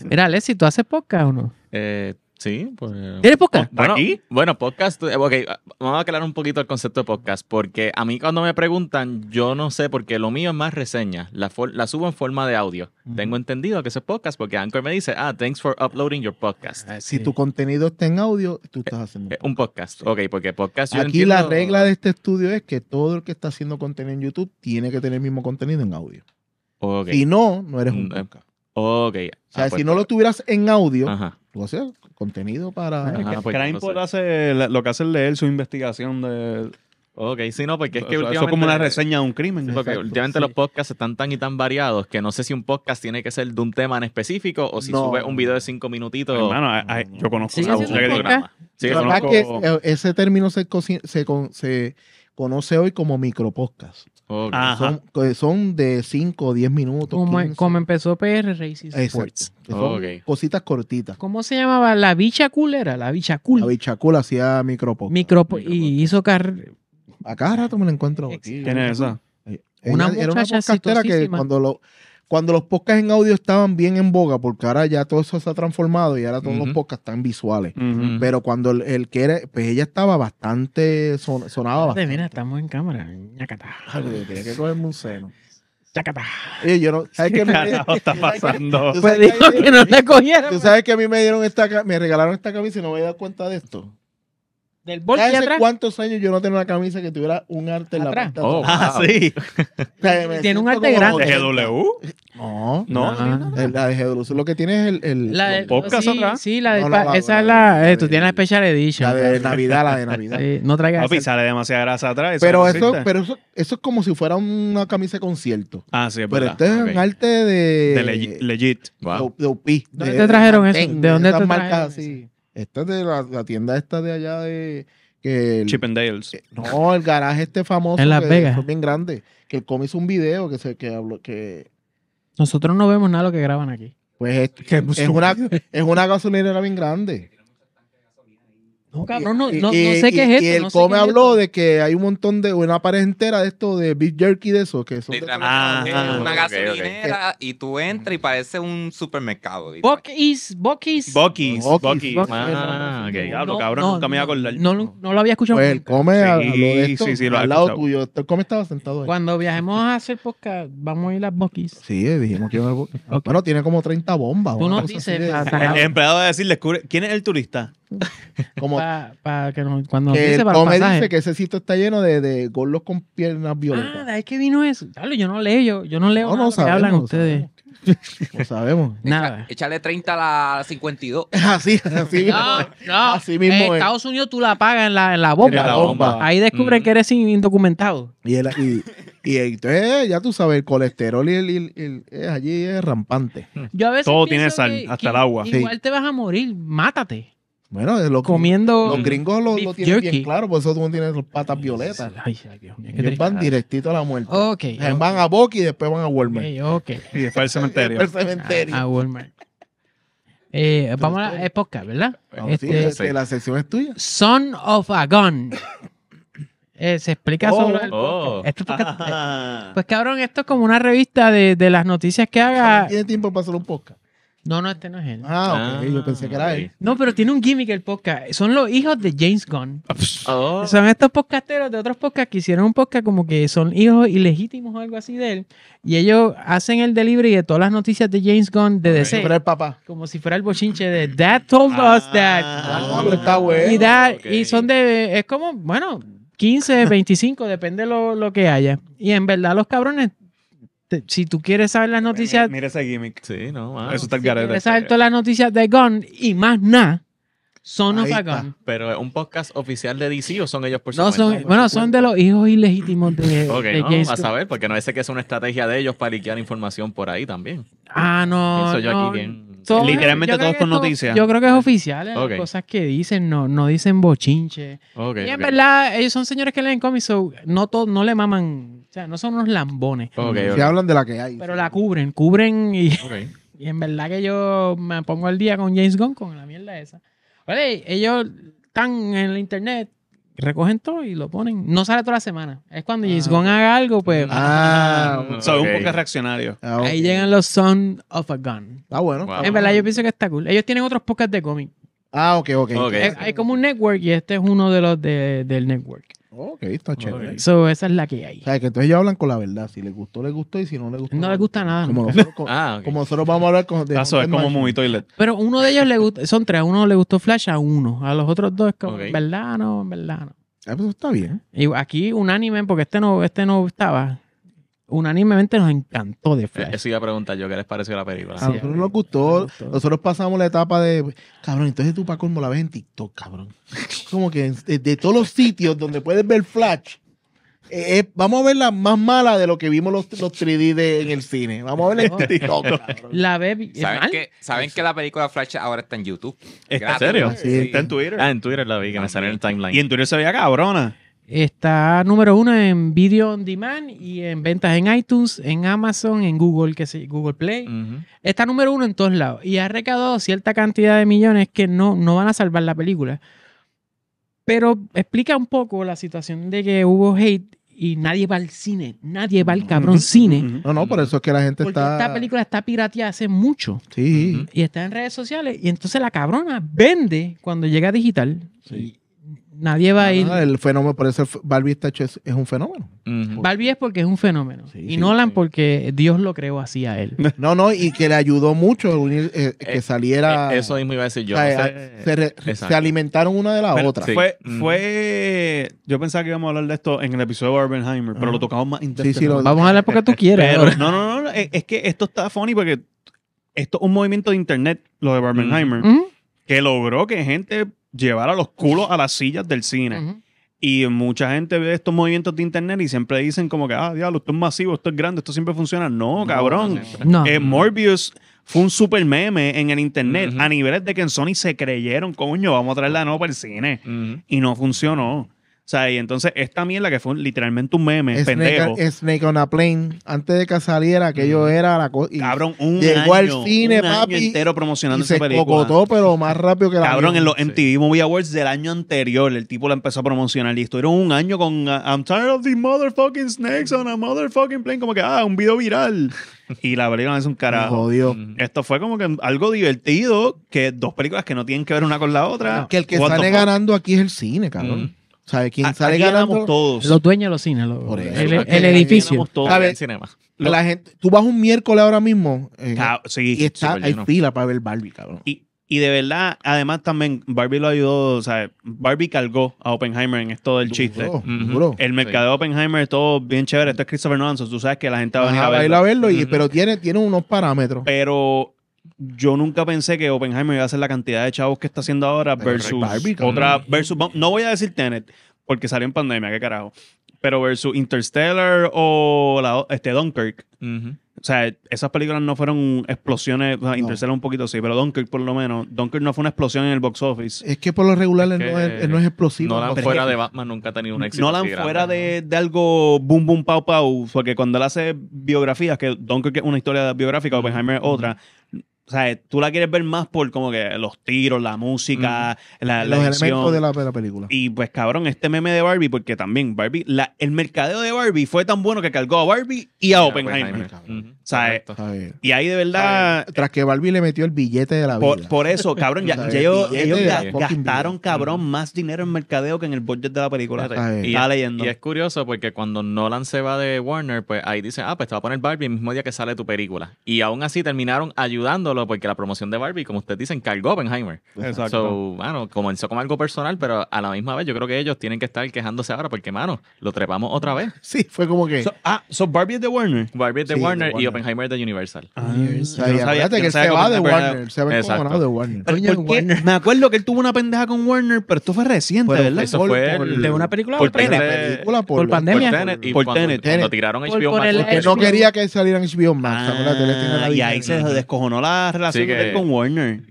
Mira, Alessi, ¿tú haces podcast o no? Eh, sí, pues. ¿Eres podcast? Bueno, podcast. Eh, ok, vamos a aclarar un poquito el concepto de podcast, porque a mí cuando me preguntan, yo no sé, porque lo mío es más reseña. La, subo en forma de audio. Tengo entendido que eso es podcast, porque Anchor me dice, ah, thanks for uploading your podcast. Ah, si tu contenido está en audio, tú estás eh, haciendo. un podcast, ok, porque podcast. Yo Aquí la regla de este estudio es que todo el que está haciendo contenido en YouTube tiene que tener el mismo contenido en audio. Okay. Si no, no eres un mm, podcast. Ok. O sea, ah, si pues, no lo pues. tuvieras en audio, ajá. tú haces contenido para... Pues, Crime hace lo que hace es leer su investigación de... Ok, sí, no, porque es que últimamente... Eso es como una reseña de un crimen. Porque últimamente los podcasts están tan y tan variados que no sé si un podcast tiene que ser de un tema en específico o si no. sube un video de cinco minutitos. Hermano, yo conozco un programa. Sí, Que e, ese término se, se conoce hoy como micropodcast. Ah, son, de 5 o 10 minutos. Como, empezó PR Racing Sports. Cositas cortitas. ¿Cómo se llamaba? La bicha cool la bicha cool. La bicha cool hacía micropop. Micropo y hizo car... Acá rato me la encuentro. Aquí. ¿Quién es esa? Eh, una muchacha era una que cuando lo cuando los podcasts en audio estaban bien en boga, porque ahora ya todo eso se ha transformado y ahora todos los podcasts están visuales. Pero cuando el, el, que era, pues ella estaba bastante, sonaba bastante. Mira, estamos en cámara. Ñacata. Tiene que cogerme un seno. Chacata. Oye, yo no. qué? me, está pasando? pues dijo que, no la cogieron. Tú pues. sabes que a mí me dieron esta, me regalaron esta camisa y no me había dado cuenta de esto del cuántos años yo no tenía una camisa que tuviera un arte en la oh, Ah, sí. Tiene un arte grande. ¿De GW? No, No. la de GW lo que tiene es el, el- La de- sí, la de- esa es la. Eh, tú tienes la Special Edition. la de Navidad, la de Navidad. Sí, no traigas esa. sale demasiada grasa atrás. Pero eso, pero eso, eso es como si fuera una camisa de concierto. Ah, sí, es Pero este es un arte de, De legit. de, de ¿Dónde te trajeron eso? ¿De dónde te trajeron esta es de la, tienda esta de allá de... Que Chip and Dales. Eh, no, el garaje este famoso. En Las bien grande. Que el cómic hizo un video que se que habló que... Nosotros no vemos nada lo que graban aquí. Pues es, una, es una gasolinera bien grande. No, cabrón, no, no, sé qué es esto. Y el Come habló de que hay un montón de, una pared entera de esto de Big Jerky de eso, que son ah, una gasolinera y tú entras y parece un supermercado. Bucky's, Bucky's. Bucky's, Bucky's. ok, cabrón, nunca me iba a acordar. No, no, lo había escuchado. Pues el Come habló de esto al lado tuyo. El Come estaba sentado ahí. Cuando viajemos a hacer podcast, vamos a ir a Bucky's. Sí, dijimos que iba a Bucky's. Bueno, tiene como 30 bombas. Tú no dices. El empleado va a decir, ¿quién es el turista? Como para que cuando dice, que ese sitio está lleno de, de gorlos con piernas violentas. Ah, es que vino eso? Dale, yo no leo, yo, yo no leo no, sabemos, hablan ustedes. Sabemos. no sabemos. Nada. Échale 30 a la 52. Así, así. Así mismo. En eh, Estados Unidos tú la pagas en la, en la, bomba. Ahí descubren mm. que eres indocumentado. Y, y, entonces, ya tú sabes, el colesterol y el, allí es rampante. Todo tiene sal, hasta el agua. Igual te vas a morir, mátate. Bueno, comiendo los gringos lo, tienen bien claro, por eso tú tienes las patas violetas. van directito a la muerte. Van a Boca y después van a Walmart. y después al cementerio. A, Walmart. Eh, vamos a la época, ¿verdad? Ah, este, la sección es tuya. Son of a Gun. Eh, se explica oh, sobre el oh. esto eh, pues cabrón, esto es como una revista de, de las noticias que haga. ¿Tiene tiempo para hacer un podcast? No, no, este no es él. Ah, ok. Ah, yo pensé que era él. No, pero tiene un gimmick el podcast. Son los hijos de James Gunn. Ah, pues. oh. Son estos podcasteros de otros podcasts que hicieron un podcast como que son hijos ilegítimos o algo así de él. Y ellos hacen el delivery de todas las noticias de James Gunn de DC. Como si fuera el papá. Como si fuera el bochinche de Dad told ah. us that. Y, son de. Es como, bueno, 15, 25, depende lo, lo que haya. Y en verdad los cabrones si tú quieres saber las noticias. Mira, ese gimmick. Sí, no, va. Eso está el Si garete. quieres saber todas las noticias de Gun y más nada, son of a Pero es un podcast oficial de DC o son ellos por supuesto? No son, bueno, son de los hijos ilegítimos de, Ok, vamos no, a saber, porque no sé que es una estrategia de ellos para liquear información por ahí también. Ah, no. Eso yo aquí bien. Literalmente todos con noticias. Yo creo que es oficial, las eh, cosas que dicen, no, no dicen bochinche. y en verdad, ellos son señores que leen cómics, no, no le maman o sea, no son unos lambones. Okay, hablan de la que hay. Pero la cubren, cubren y, y en verdad que yo me pongo al día con James Gunn con la mierda esa. Oye, ellos están en el internet, recogen todo y lo ponen. No sale toda la semana. Es cuando James ah, Gunn haga algo, pues. Ah, ah soy un poco reaccionario. Ah, Ahí llegan los Son of a Gun. Ah, bueno. En verdad, yo pienso que está cool. Ellos tienen otros podcasts de cómic. Ah, ok, ok. Es, hay como un network y este es uno de los del network. Ok, está chévere. So, esa es la que hay. O sea, que entonces ya hablan con la verdad. Si les gustó, les gustó. Y si no les gustó. No les gusta nada. Como, nosotros, ah, nosotros, vamos a hablar con. De ah, Eso es como Movie Toilet. Pero uno de ellos le gusta. Son tres. A uno le gustó Flash, a uno. A los otros dos es como. ¿En ¿Verdad? No, verdad. No. Ah, pues eso está bien. Y aquí unánime, porque este no, este no estaba unánimemente nos encantó de Flash. Eso iba a preguntar yo, ¿qué les pareció la película? a nosotros nos gustó. Nosotros pasamos la etapa de, cabrón, entonces tú Paco como la ves en TikTok, cabrón. Como que de, todos los sitios donde puedes ver Flash, eh, eh, vamos a ver la más mala de lo que vimos los, los 3D en el cine. Vamos a ver en TikTok TikTok. La ve ¿Saben, que, ¿saben que la película Flash ahora está en YouTube? ¿Está en serio? Sí. Está en Twitter. Ah, en Twitter la vi, que me salió en el timeline. Y en Twitter se veía cabrona. Está número uno en video on demand y en ventas en iTunes, en Amazon, en Google, que Google Play. Está número uno en todos lados. Y ha recaudado cierta cantidad de millones que no, no van a salvar la película. Pero explica un poco la situación de que hubo hate y nadie va al cine. Nadie va al cabrón cine. No, no, por eso es que la gente está. Esta película está pirateada hace mucho. Y está en redes sociales. Y entonces la cabrona vende cuando llega digital. Sí. Nadie va a ir. El fenómeno, por eso Barbie está hecho, es, un fenómeno. Barbie es porque es un fenómeno. y Nolan porque Dios lo creó así a él. No, no, y que le ayudó mucho eh, que eh, saliera. Eh, eso mismo iba a decir yo. se, alimentaron una de las otras. otra. Fue, fue. Yo pensaba que íbamos a hablar de esto en el episodio de Barbenheimer, pero lo ah. tocamos más sí, Lo... Vamos a hablar porque tú quieres. no, no, no, Es que esto está funny porque esto es un movimiento de internet, lo de Barbenheimer, que logró que gente llevar a los culos a las sillas del cine. Y mucha gente ve estos movimientos de internet y siempre dicen como que, ah, diablo, esto es masivo, esto es grande, esto siempre funciona. No, cabrón. Eh, Morbius fue un super meme en el internet a niveles de que en Sony se creyeron, coño, vamos a traer la nueva para el cine. Y no funcionó. O sea, y entonces esta mierda que fue literalmente un meme, pendejo. Snake on a Plane, antes de que saliera, aquello mm. era la cosa. Cabrón, un llegó año, al cine, papi, entero promocionando y se película. Cocotó, pero más rápido que la Cabrón, en los MTV Movie Awards del año anterior, el tipo la empezó a promocionar y estuvieron un año con uh, I'm tired of these motherfucking snakes on a motherfucking plane, como que, ah, un video viral. y la película es un carajo. Jodido. Mm. Esto fue como que algo divertido, que dos películas que no tienen que ver una con la otra. Que el que sale ganando aquí es el cine, cabrón. Mm. ¿Sabe quién sale todos. Los dueños de los cines, el, edificio. cinema. la gente, tú vas un miércoles ahora mismo eh, y está, pues hay fila para ver Barbie, cabrón. Y, de verdad, además también Barbie lo ayudó, o sea, Barbie cargó a Oppenheimer en esto del chiste. El mercado de Oppenheimer es todo bien chévere. Esto es Christopher Nolan, tú sabes que la gente va a venir a verlo. Pero tiene unos parámetros. Pero yo nunca pensé que Oppenheimer iba a ser la cantidad de chavos que está haciendo ahora versus otra versus no voy a decir Tenet porque salió en pandemia, qué carajo. Pero versus Interstellar o este Dunkirk. O sea, esas películas no fueron explosiones. Interstellar un poquito sí, pero Dunkirk por lo menos. Dunkirk no fue una explosión en el box office. Es que por lo regular no, es, no, es, explosivo. fuera de Batman nunca ha tenido un éxito. Nolan han fuera de, de, algo boom, boom, pau, pau. Porque cuando él hace biografías, que Dunkirk es una historia biográfica, Oppenheimer es otra o sea, tú la quieres ver más por como que los tiros, la música, la, los elementos de la, película. Y pues cabrón, este meme de Barbie, porque también Barbie, la, el mercadeo de Barbie fue tan bueno que cargó a Barbie y a Oppenheimer. o sea, y ahí de verdad. Tras que Barbie le metió el billete de la vida. Por, eso, cabrón, ya, ellos, gastaron, cabrón, más dinero en mercadeo que en el budget de la película. Y, leyendo. Y es curioso porque cuando Nolan se va de Warner, pues ahí dice, ah, pues te va a poner Barbie el mismo día que sale tu película. Y aún así terminaron ayudándolo porque la promoción de Barbie, como ustedes dicen, cargó Oppenheimer. Exacto. So, mano, comenzó como algo personal, pero a la misma vez yo creo que ellos tienen que estar quejándose ahora porque, mano, lo trepamos otra vez. Sí, fue como que. ah, so Barbie es de Warner. Barbie es de, Warner, y Oppenheimer de Universal. Ah, que se va de Warner. Se va de Warner. Me acuerdo que él tuvo una pendeja con Warner, pero esto fue reciente, ¿verdad? Eso fue. de una película por, por, por, pandemia. Por y por cuando, tiraron HBO Max. Porque no quería que salieran HBO Max. Ah. y ahí se descojonó la relación con Warner.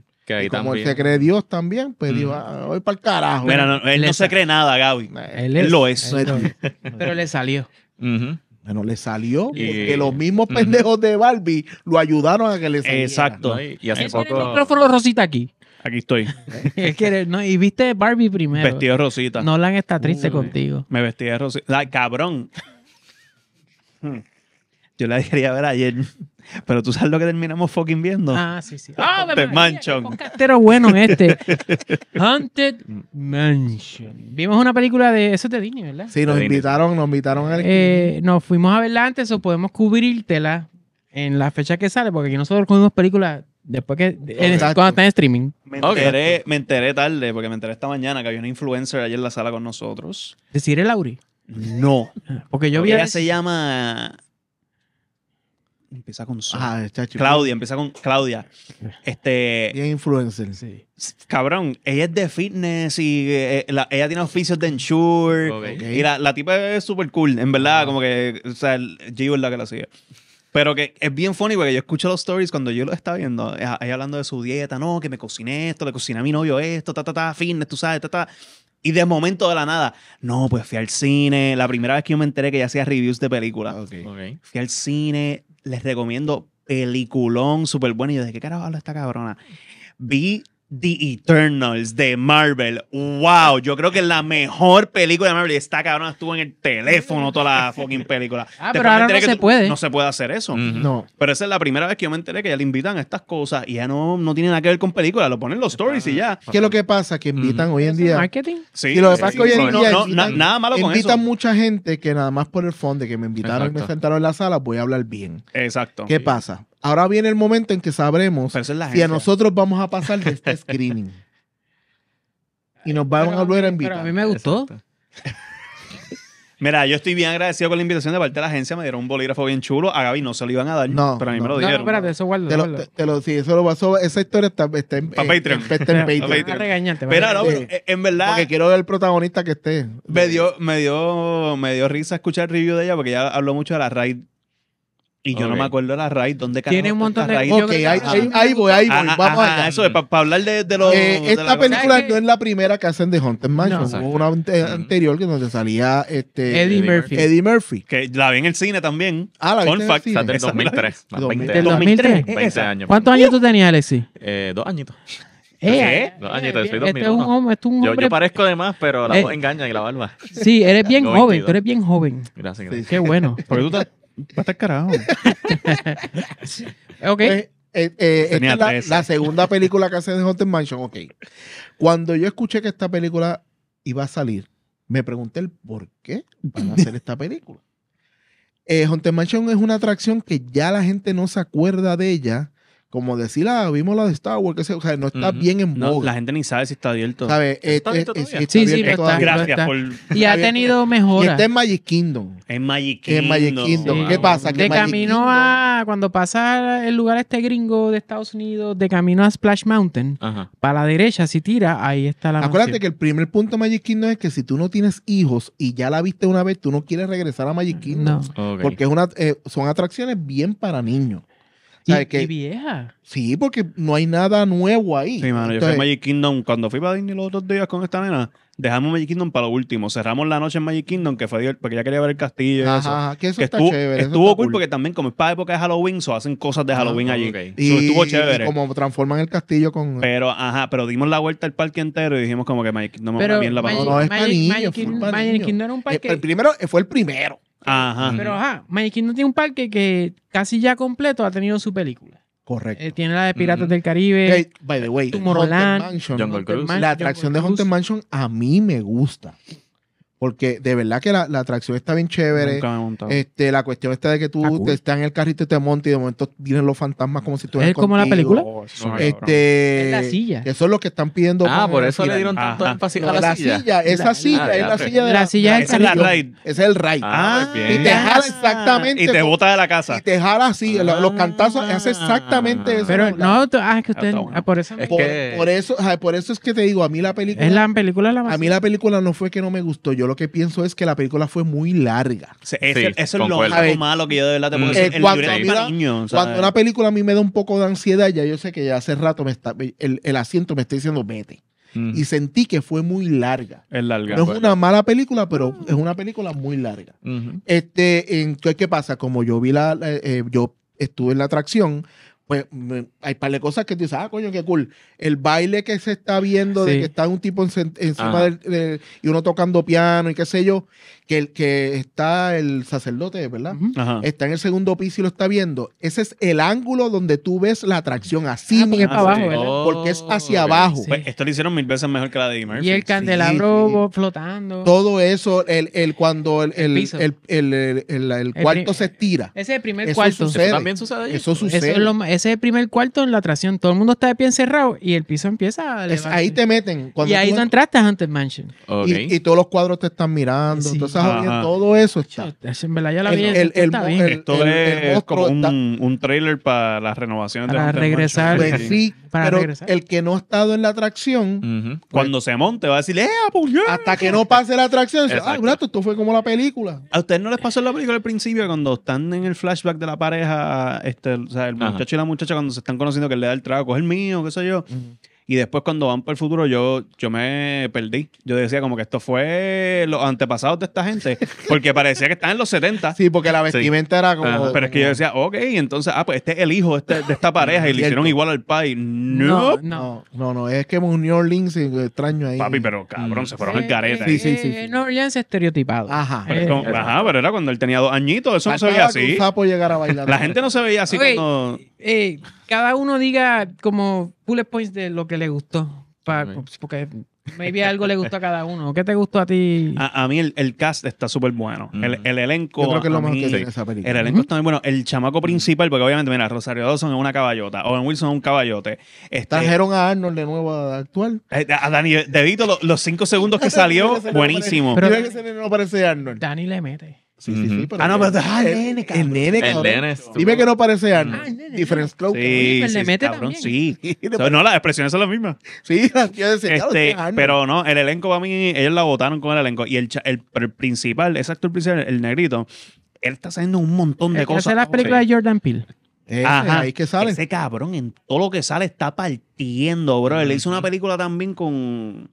como él se cree Dios también, pues mm. hoy ah, para el carajo. Mira, él no se cree nada, Gaby. Él, lo es. Pero le salió. Bueno, le salió porque los mismos pendejos de Barbie lo ayudaron a que le saliera. Exacto. ¿no? Y hace poco... El micrófono Rosita aquí. Aquí estoy. no, y viste Barbie primero. Vestido Rosita. Nolan está triste contigo. Me vestí de Rosita. cabrón. Yo la quería ver ayer. Pero tú sabes lo que terminamos fucking viendo. Ah, sí, sí. ¡Ah, Haunted pues, Mansion. cartero este bueno este. Haunted Mansion. Vimos una película de eso de Disney, ¿verdad? Sí, nos invitaron, nos invitaron eh, Nos fuimos a verla antes o podemos cubrírtela en la fecha que sale, porque aquí nosotros cubrimos películas después que cuando está en streaming. Me enteré, tarde, porque me enteré esta mañana que había una influencer ayer en la sala con nosotros. ¿Decir el Lauri? No. Porque yo vi. Ella se llama Empieza con Ah, Claudia, empieza con Claudia. Este. es influencer. Sí. Cabrón, ella es de fitness y eh, eh, ella tiene oficios de Ensure. Okay. Y la, tipa es súper cool, en verdad, como que, o sea, el es la que la sigue. Pero que es bien funny porque yo escucho los stories cuando yo lo estaba viendo, ella hablando de su dieta, no, que me cociné esto, le cocina a mi novio esto, ta, ta, ta, fitness, tú sabes, ta, ta. Y de momento de la nada, no, pues fui al cine, la primera vez que yo me enteré que ella hacía reviews de películas. Ok. Fui al cine, les recomiendo peliculón súper bueno. Y yo, ¿de qué carajo habla esta cabrona? Vi The Eternals de Marvel. Wow, yo creo que la mejor película de Marvel esta cabrona estuvo en el teléfono toda la fucking película. Ah, pero ahora no se puede. No se puede hacer eso. No. Pero esa es la primera vez que yo me enteré que ya le invitan a estas cosas y ya no, no tiene nada que ver con películas, lo ponen los stories y ya. ¿Qué es lo que pasa? Que invitan hoy en día. ¿Marketing? Sí. Y lo que pasa es que hoy en día. nada malo con eso. Invitan mucha gente que nada más por el fondo que me invitaron me sentaron en la sala, voy a hablar bien. Exacto. ¿Qué pasa? Ahora viene el momento en que sabremos si a nosotros vamos a pasar de este screening. y nos van a volver a invitar. Pero a mí me gustó. Mira, yo estoy bien agradecido con la invitación de parte de la agencia. Me dieron un bolígrafo bien chulo. A Gaby no se lo iban a dar, no, pero a mí me lo dieron. No, espérate, eso guardo. Te lo, lo, sí, eso lo pasó. Esa historia está, está en, eh, Patreon. Está en Patreon. Regañarte, pero no, eh, en verdad. Porque quiero ver el protagonista que esté. Me dio, me dio, me dio risa escuchar el review de ella porque ella habló mucho de la raid y yo no me acuerdo de la raíz, ¿dónde Tiene un montón de... Ok, ahí, ahí, ahí, voy, ahí voy, vamos a allá. Eso es, para hablar de, de los... Eh, esta película no es la primera que hacen de Haunted Mansion. Hubo una anterior que donde salía este, Eddie Murphy. Eddie Murphy. Que la vi en el cine también. Ah, la vi en el fact, 2003. 2003. Del 2003. 20 años. ¿Cuántos años tú tenías, Alexis? Eh, dos añitos. Eh, eh Dos añitos, soy 2001. Este es un hombre, Yo, me parezco de más, pero la voz engaña y la barba. Sí, eres bien joven, tú eres bien joven. Gracias, gracias. Qué bueno. Porque tú estás a estar carajo. Pues, eh, eh, la, segunda película que hace de Haunted Mansion. Ok. Cuando yo escuché que esta película iba a salir, me pregunté el por qué van a hacer esta película. Eh, Mansion es una atracción que ya la gente no se acuerda de ella como decir, ah, vimos la de Star Wars, que se, o sea, no está bien en boga. la gente ni sabe si está abierto. ¿Sabes? ¿Está este, abierto este sí, sí, está, Gracias por... Y ha tenido mejoras. Y está en Magic Kingdom. En Magic Kingdom. En Magic Kingdom. ¿Qué pasa? de camino a... Cuando pasa el lugar este gringo de Estados Unidos, de camino a Splash Mountain, para la derecha, si tira, ahí está la Acuérdate que el primer punto de Magic Kingdom es que si tú no tienes hijos y ya la viste una vez, tú no quieres regresar a Magic Kingdom. Porque es una, eh, son atracciones bien para niños y vieja. Sí, porque no hay nada nuevo ahí. Sí, mano, yo fui a Magic Kingdom. Cuando fui para Disney los otros días con esta nena, dejamos Magic Kingdom para lo último. Cerramos la noche en Magic Kingdom, que fue porque ya quería ver el castillo Ajá, que eso está estuvo, chévere. estuvo cool, porque también como es para época de Halloween, so hacen cosas de ah, Halloween allí. Y estuvo chévere. como transforman el castillo con... Pero, ajá, pero dimos la vuelta al parque entero y dijimos como que Magic Kingdom me bien la No, era un eh, parque. el primero fue el primero. Ajá. Pero ajá, Magic Kingdom tiene un parque que casi ya completo ha tenido su película. Correcto. Eh, tiene la de Piratas del Caribe. by the way, Jungle Cruise. la atracción de Haunted Mansion a mí me gusta. Porque de verdad que la, atracción está bien chévere. Este, la cuestión está de que tú te estás en el carrito y te montas y de momento vienen los fantasmas como si estuvieran. ¿Es como la película? Oh, este, es este, la silla. Eso es lo que están pidiendo. Ah, por eso le dieron tanto énfasis a la, la silla. Esa silla es la ah, silla de la, silla es el ride. Es el ride. Ah, ah y te jala exactamente. Y te bota de la casa. Y te jala así. los ah. cantazos hace exactamente eso. Pero no, ah, es que usted. Por eso. Es por, que... por, eso por eso es que te digo, a mí la película. Es la película la más. A mí la película no fue que no me gustó. Yo lo que pienso es que la película fue muy larga. eso, es lo malo que yo de verdad te eh, cuando, eh. una película a mí me da un poco de ansiedad, ya yo sé que ya hace rato me está, el, el asiento me está diciendo vete. Y sentí que fue muy larga. larga. No es una mala película, pero es una película muy larga. Este, entonces, ¿qué pasa? Como yo vi la, eh, yo estuve en la atracción, pues hay par de cosas que tú dices, ah, coño, qué cool. El baile que se está viendo de que está un tipo encima del, y uno tocando piano y qué sé yo, que, el, que está el sacerdote, ¿verdad? Está en el segundo piso y lo está viendo. Ese es el ángulo donde tú ves la atracción, así ah, abajo, porque es oh, hacia abajo. Pues, esto lo hicieron mil veces mejor que la de Eddie Y el candelabro flotando. Todo eso, el, cuando el, cuarto se estira. Ese es el primer cuarto. Eso sucede. Eso sucede. ese es el primer cuarto en la atracción. Todo el mundo está de pie encerrado y el piso empieza a Ahí te meten. y ahí tú entraste a Hunter Mansion. Y, y, todos los cuadros te están mirando. Entonces, todo eso En verdad ya la vi. El, el, Esto es como un, un, trailer para las renovaciones para pues Para regresar. sí, para regresar. el que no ha estado en la atracción. Pues, cuando se monte va a decir, ¡eh, Hasta que no pase la atracción. Ah, esto fue como la película. ¿A ustedes no les pasó la película al principio cuando están en el flashback de la pareja, este, el muchacho y la muchacha cuando se están conociendo que le da el trago, es el mío, qué sé yo? Y después cuando van para el futuro yo, yo me perdí. Yo decía como que esto fue los antepasados de esta gente, porque parecía que están en los 70. Sí, porque la vestimenta era como... Pero es que yo decía, ok, entonces, ah, pues este es el hijo este, de esta pareja y le hicieron igual al pai. No, no, no, no, es que un New Orleans extraño ahí. Papi, pero cabrón, se fueron en al careta. sí, sí, sí. New Orleans estereotipado. Ajá. Pero, eh, ajá, pero era cuando él tenía dos añitos, eso no se veía así. a bailar. La gente no se veía así cuando... Eh, cada uno diga como bullet points de lo que le gustó. Pues, porque maybe algo le gustó a cada uno. ¿Qué te gustó a ti? A, mí el, cast está súper bueno. Mm. El, elenco. Yo creo que lo esa película. El elenco está muy bueno. El chamaco principal, porque obviamente, mira, Rosario Dawson es una caballota. Owen Wilson es un caballote. Este, Trajeron a Arnold de nuevo actual actuar. A, Dani los cinco segundos que salió, buenísimo. Pero, que no parece Arnold. Dani le mete. Sí, sí, sí. ah, no, pero ah, el nene, cabrón. El nene, cabrón. Dime que no parece Ana. Ah, Difference Cloak. Pues sí, sí, mete cabrón, sí. no, las expresiones son las mismas. Sí, yo decía, este, Pero no, el elenco a mí, ellos la votaron con el elenco. Y el, el, principal, ese actor principal, el negrito, él está haciendo un montón de cosas. cosas. Hace las películas de Jordan Peele. Ajá, ahí que sale. Ese cabrón en todo lo que sale está partiendo, bro. Él hizo una película también con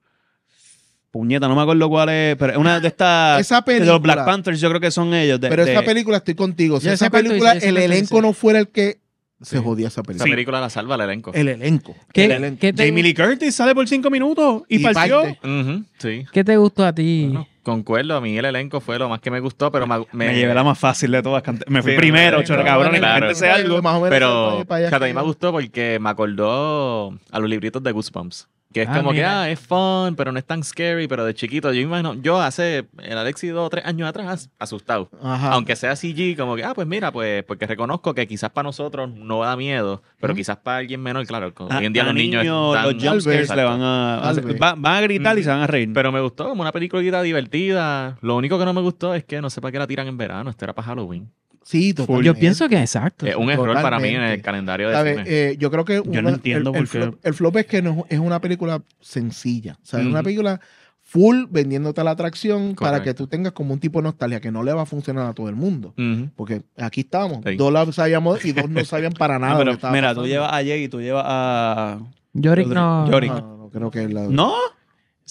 puñeta, no me acuerdo cuál es, pero es una de estas ah, de los Black Panthers, yo creo que son ellos. pero esa película estoy contigo. Si esa película, el elenco no fuera el que se jodía esa película. Esa película la salva el elenco. El elenco. ¿Qué, Jamie Lee Curtis sale por cinco minutos y, y ¿Qué te gustó a ti? concuerdo, a mí el elenco fue lo más que me gustó, pero me, llevé la más fácil de todas. Me fui primero, chorro cabrón, algo. Más o menos pero a mí me gustó porque me acordó a los libritos de Goosebumps. Que es ah, como que, ah, es fun, pero no es tan scary, pero de chiquito, yo imagino, yo hace, el Alexi dos o tres años atrás, asustado. Aunque sea CG, como que, ah, pues mira, pues, porque reconozco que quizás para nosotros no da miedo, pero quizás para alguien menor, claro, ah, hoy en día los niños los le van a, van a gritar y se van a reír. Pero me gustó, como una película divertida. Lo único que no me gustó es que no sé para qué la tiran en verano, esto era para Halloween. Sí, Yo pienso que exacto. Es un error para mí en el calendario de eh, yo creo que yo no entiendo el, flop, el, flop, es que no, es una película sencilla. O sea, es una película full vendiéndote la atracción para que tú tengas como un tipo de nostalgia que no le va a funcionar a todo el mundo. Porque aquí estamos. Dos la sabíamos y dos no sabían para nada. mira, tú llevas a Jay y tú llevas a. Yorick no. No, creo que ¿No? O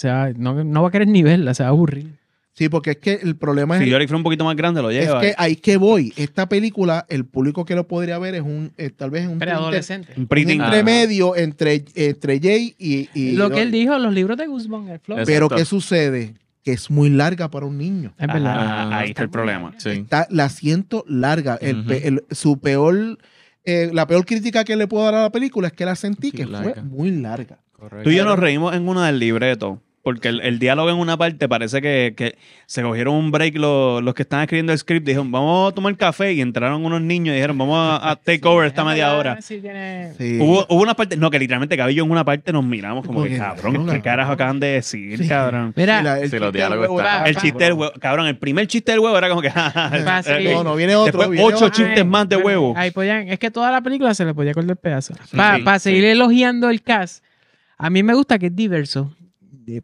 sea, no, va a querer nivel, verla, se va a aburrir. Sí, porque es que el problema es. Si Yorick fuera un poquito más grande, lo lleva. ¿eh? Es que ahí que voy. Esta película, el público que lo podría ver es un. Eh, tal vez es un. Preadolescente. Un, entremedio entre, entre Jay y, Lo que él dijo, los libros de Guzmán, el Pero ¿qué sucede? Que es muy larga para un niño. Es verdad. Ah, ah, ahí está, el problema. Sí. la siento larga. su peor. Eh, la peor crítica que le puedo dar a la película es que la sentí que fue muy larga. Tú y yo nos reímos en uno del libreto porque el, diálogo en una parte parece que, se cogieron un break los, que estaban escribiendo el script. Dijeron, vamos a tomar café. Y entraron unos niños y dijeron, vamos a, take over esta media hora. hubo, hubo, una parte, no, que literalmente cabello en una parte nos miramos como que, cabrón, ¿qué carajo acaban de decir, cabrón? Mira, el, si el chiste del huevo, cabrón, el primer chiste del huevo era como que. Ah, no, no, viene otro. ocho chistes más de huevo. Pues es que toda la película se le podía cortar el pedazo. Para seguir elogiando el cast. A mí me gusta que es diverso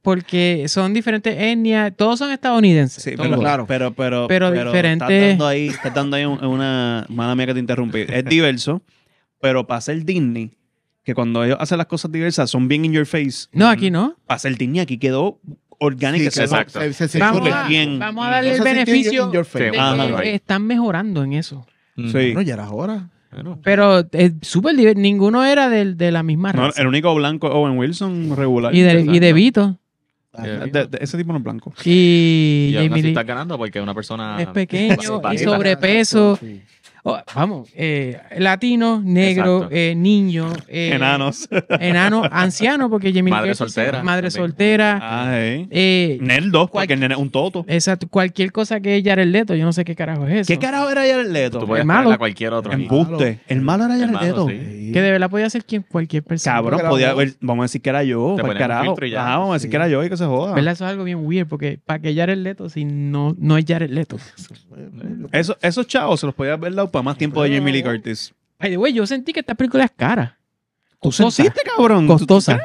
porque son diferentes etnias, todos son estadounidenses. pero, claro. Pero, pero, pero, diferentes. Estás dando ahí, estás dando ahí una. Mala que te interrumpí. Es diverso, pero para el Disney, que cuando ellos hacen las cosas diversas son bien in your face. No, aquí no. pasa el Disney, aquí quedó orgánico exacto. Se, se, vamos, a, bien. vamos a darle el beneficio. están mejorando en eso. Mm. Sí. Bueno, ya era hora. Pero eh, Ninguno era de, de la misma raza. el único blanco Owen Wilson regular. Y de, Vito. Ah, ese tipo no es blanco. Y, y aún así estás ganando porque es una persona es pequeño y sobrepeso. Oh, vamos, eh, latino, negro, eh, niño, eh, enanos, enanos, anciano, porque madre soltera, madre también. soltera, ah, eh. Neldo, porque el nene es un toto. Exacto, cualquier cosa que es Jared Leto, yo no sé qué carajo es eso. ¿Qué carajo era Jared Leto? el malo. A cualquier otro. El malo era Jared Leto. Que de verdad podía ser quien, cualquier persona. Cabrón, podía, ver, vamos a decir que era yo, pues, carajo. Ah, vamos a decir que era yo y que se joda. ¿Verdad? Eso es algo bien weird, porque para que Jared Leto, si no, no es Jared Leto. esos chavos se los podía haber dado más tiempo de Jamie Lee Curtis. Ay de yo sentí que esta película es cara. ¿Tú sentiste, cabrón? Costosa.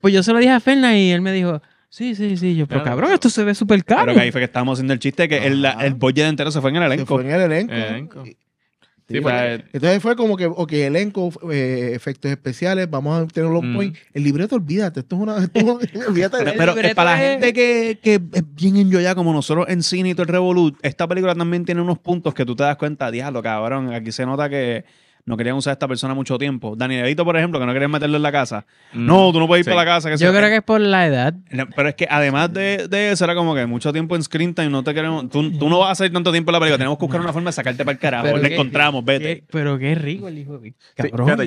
Pues yo se lo dije a Fernández y él me dijo, sí, sí, sí. Yo, pero cabrón, esto se ve súper caro. Pero que ahí fue que estábamos haciendo el chiste que el, el de entero se fue en el elenco. Se fue en El elenco entonces fue como que, ok, elenco, eh, efectos especiales, vamos a tener los mm. points. El libreto, olvídate, esto es una. Esto olvídate. pero, eh, para la gente que, que es bien en enjoyada, como nosotros en cine y todo el Revolut, esta película también tiene unos puntos que tú te das cuenta, diablo, cabrón. Aquí se nota que no querían usar a esta persona mucho tiempo. Danielito, por ejemplo, que no querían meterlo en la casa. Mm, no, tú no puedes ir para la casa. Yo creo que es por la edad. Pero es que además de, eso, era como que mucho tiempo en screen time, no te queremos. Tú, no vas a salir tanto tiempo en la película. Tenemos que buscar una forma de sacarte para el carajo. Le encontramos, vete. pero qué rico el hijo de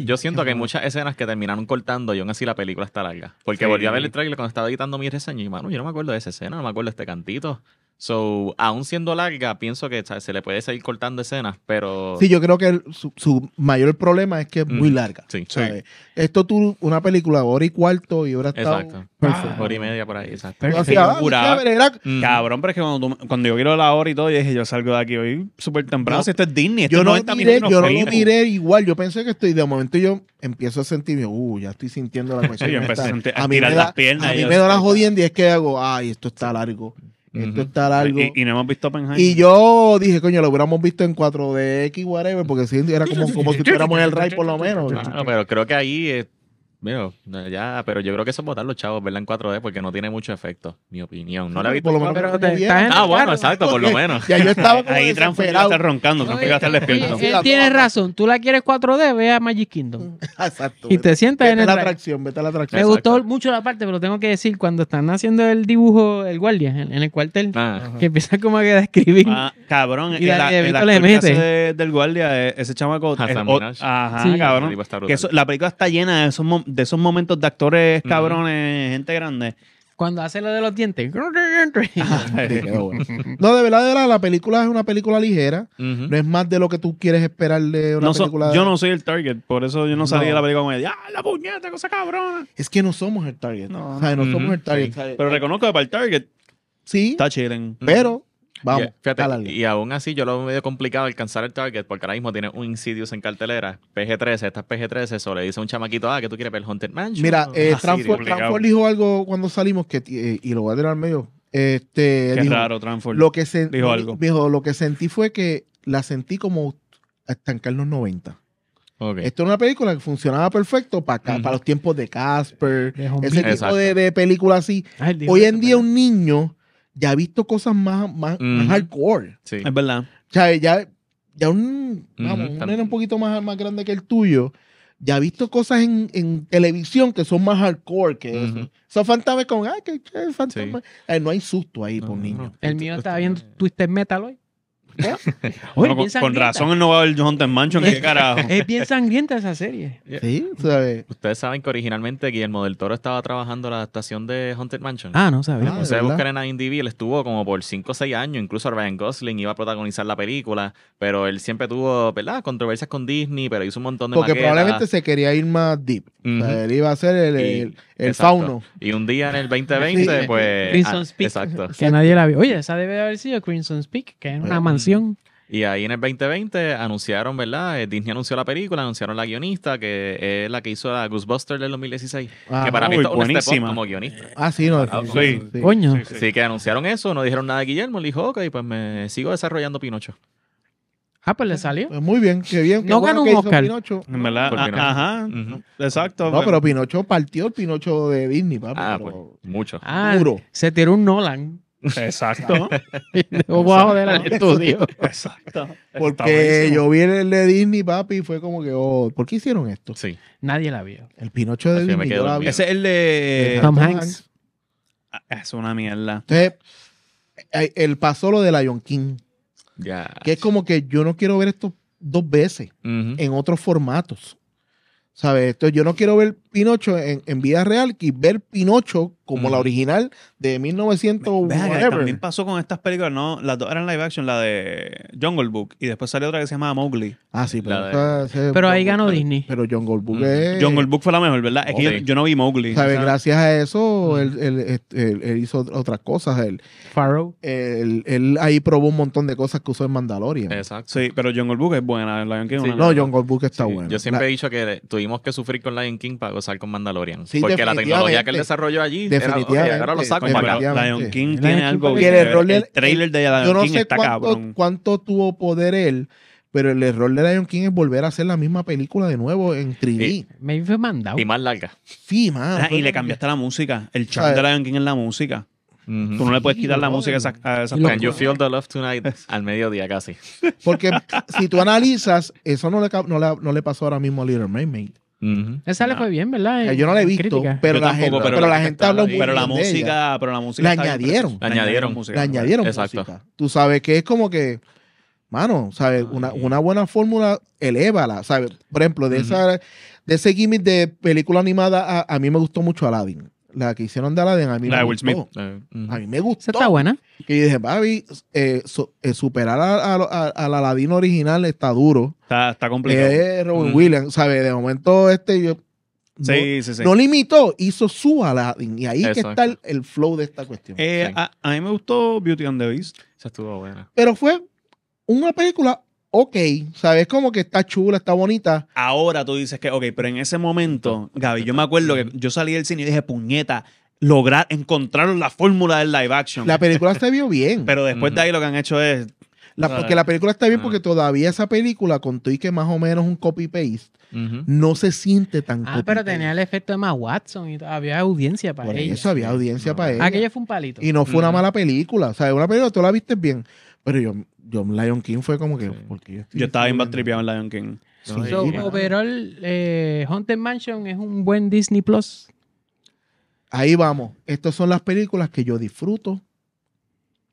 yo siento que hay muchas escenas que terminaron cortando y aún así la película está larga. Porque volví a ver el trailer cuando estaba editando mi reseñas y, mano, yo no me acuerdo de esa escena, no me acuerdo de este cantito. So, aún siendo larga, pienso que se le puede seguir cortando escenas, pero... Sí, yo creo que su, su, mayor problema es que es muy larga. Sí, Esto tú, una película, hora y cuarto y hora Exacto. hora y media por ahí, exacto. Ah, mm. Cabrón, pero es que cuando, cuando, yo quiero la hora y todo, yo dije, yo salgo de aquí hoy súper temprano, si esto es Disney, esto yo no, miré, Yo no lo miré igual, yo pensé que estoy, de momento yo empiezo a sentirme, Uy, uh, ya estoy sintiendo la cuestión. yo empecé a, tirar las piernas. A mí me da la jodiendo y es que hago, ay, esto está largo. Esto está largo. Y, no hemos visto Oppenheimer. Y yo dije, coño, lo hubiéramos visto en 4DX, whatever, porque sí, era como, como si estuviéramos el Rai por lo menos. Ah, pero creo que ahí ya, pero yo creo que eso es botar los chavos, ¿verdad? En 4D, porque no tiene mucho efecto, mi opinión. No la he visto. Por lo menos pero ah, bueno, exacto, por lo menos. Ahí Tranfil roncando, no, iba a estar despierto. Él, tiene razón, tú la quieres 4D, ve a Magic Kingdom. exacto. Y te sientas en el... la atracción, vete a la atracción. Me gustó mucho la parte, pero tengo que decir, cuando están haciendo el dibujo, el guardia, en, el cuartel, ah. que empieza como a describir. Ah, cabrón, y la, en del guardia, e, ese chamaco... Ajá, cabrón. La película está llena de esos momentos de esos momentos de actores cabrones, gente grande. Cuando hace lo de los dientes. No, de verdad, de verdad, la película es una película ligera. No es más de lo que tú quieres esperar de una película. yo no soy el target, por eso yo no salí de la película con ella. ¡Ah, la puñeta, cosa cabrona! Es que no somos el target. No, No, somos el target. Pero reconozco que para el target Sí, está chillen. pero Vamos, y aún así yo lo veo medio complicado alcanzar el target porque ahora mismo tiene un Insidious en cartelera, PG-13, estas PG-13, Eso le dice a un chamaquito, ah, que tú quieres ver Haunted Mansion. Mira, ah, eh, dijo algo cuando salimos que, y lo voy a tirar medio. Este, Qué Lo que se, dijo algo. Dijo, lo que sentí fue que la sentí como estancar los 90. Okay. Esto era una película que funcionaba perfecto para, para los tiempos de Casper, ese tipo de, de película así. Hoy en día un niño ya he visto cosas más, más, hardcore. Sí. Es verdad. O sea, ya, ya un, vamos, un nene un poquito más, más grande que el tuyo, ya he visto cosas en, en televisión que son más hardcore que eso. Son fantasmas con, ay, qué, fantasma. Eh, no hay susto ahí por niño. niños. El mío estaba viendo Twisted Metal hoy. con, razón el nuevo va a Mansion, qué carajo. Es bien sangrienta esa serie. Ustedes saben que originalmente Guillermo del Toro estaba trabajando la adaptación de Haunted Mansion. Ah, no sabía. se buscara buscar en IMDb, él estuvo como por 5 o 6 años, incluso Ryan Gosling iba a protagonizar la película, pero él siempre tuvo, ¿verdad? Controversias con Disney, pero hizo un montón de Porque probablemente se quería ir más deep. él iba a ser el, el, fauno. Y un día en el 2020, pues... Ah, Peak. Exacto. Que nadie la vio. Oye, esa debe haber sido Crimson Peak, que es una mansión y ahí en el 2020 anunciaron, ¿verdad? Eh, Disney anunció la película, anunciaron la guionista, que es la que hizo la Ghostbusters del 2016. Ah, que para mí es buenísima como guionista. Ah, sí, no, ah, sí, Coño. Sí, que anunciaron eso, no dijeron nada de Guillermo, le dijo, ok, pues me sigo desarrollando Pinocho. Ah, pues le salió. Pues muy bien, qué bien. no ganó un Oscar. Pinocho. En verdad, ah, ajá. Exacto. No, pero Pinocho partió el Pinocho de Disney, papá. Ah, pues, mucho. Ah, Puro. Se tiró un Nolan. Exacto. del estudio. Exacto. Porque yo vi el de Disney, papi, y fue como que, oh, ¿por qué hicieron esto? Sí. Nadie la vio. El Pinocho de Disney. la Ese es el de Tom, Hanks. Ah, es una mierda. Entonces, el paso lo de Lion King. ya Que es como que yo no quiero ver esto dos veces en otros formatos. ¿Sabes? Entonces, yo no quiero ver Pinocho en, en, vida real y ver Pinocho como la original de 1900. whatever también pasó con estas películas, ¿no? Las dos eran live action, la de Jungle Book y después salió otra que se llamaba Mowgli. Ah, sí, pero, ahí ganó Disney. Pero Jungle Book Jungle Book fue la mejor, ¿verdad? Es que yo, no vi Mowgli. ¿sabes? Gracias a eso, este, él, hizo otras cosas. Él, Farrow. Él, ahí probó un montón de cosas que usó en Mandalorian. Exacto. Sí, pero Jungle Book es buena. Lion King sí. No, Jungle Book está buena Yo siempre he dicho que tuvimos que sufrir con Lion King para con Mandalorian. porque la tecnología que él desarrolló allí definitivamente, ahora lo saco Lion King tiene algo que el, trailer de Lion yo no King sé está cuánto, cuánto tuvo poder él pero el error de Lion King es volver a hacer la misma película de nuevo en 3D. me fue mandado. Y más larga. Sí, ah, y le cambiaste la música. El chat de Lion King es la música. Tú no le puedes quitar la música a esa Can you feel the love tonight? al mediodía casi. Porque si tú analizas, eso no le, no le, no le pasó ahora mismo a Little Mermaid. Esa le ah. fue bien, ¿verdad? Eh, yo no la he visto, pero, la, gente, pero, la, bien. Pero la música, pero la música. La añadieron. La añadieron música. La añadieron Exacto. Tú sabes que es como que, mano, ¿sabes? Una, una buena fórmula, elévala, ¿sabes? Por ejemplo, de, esa, de ese gimmick de película animada, a, a mí me gustó mucho Aladdin la que hicieron de Aladdin, a mí me gustó. Eh, a mí me gustó. Esa está buena. Y dije, Baby, eh, eh, superar a- al Aladdin original está duro. Está, está complicado. Eh, Robin Williams, ¿sabes? De momento este yo... no- sí, sí, sí. No limitó, hizo su Aladdin. Y ahí que está el, flow de esta cuestión. a, a mí me gustó Beauty and the Beast. Esa estuvo buena. Pero fue una película ok, ¿sabes? Como que está chula, está bonita. Ahora tú dices que, ok, pero en ese momento, Gaby, yo me acuerdo que yo salí del cine y dije, puñeta, lograr, encontraron la fórmula del live action. La película se vio bien. pero después de ahí lo que han hecho es porque la película está bien ah. porque todavía esa película, con tu y que más o menos un copy-paste, no se siente tan Ah, pero tenía el efecto de más Watson y había audiencia para ella. Eso había audiencia para ella. Aquella fue un palito. Y no fue una mm. mala película. O sea, una película tú la viste bien. Pero yo, yo Lion King fue como que. yo, estaba bien tripeado en Lion King. Sí. overall, eh, Haunted Mansion es un buen Disney Plus. Ahí vamos. Estas son las películas que yo disfruto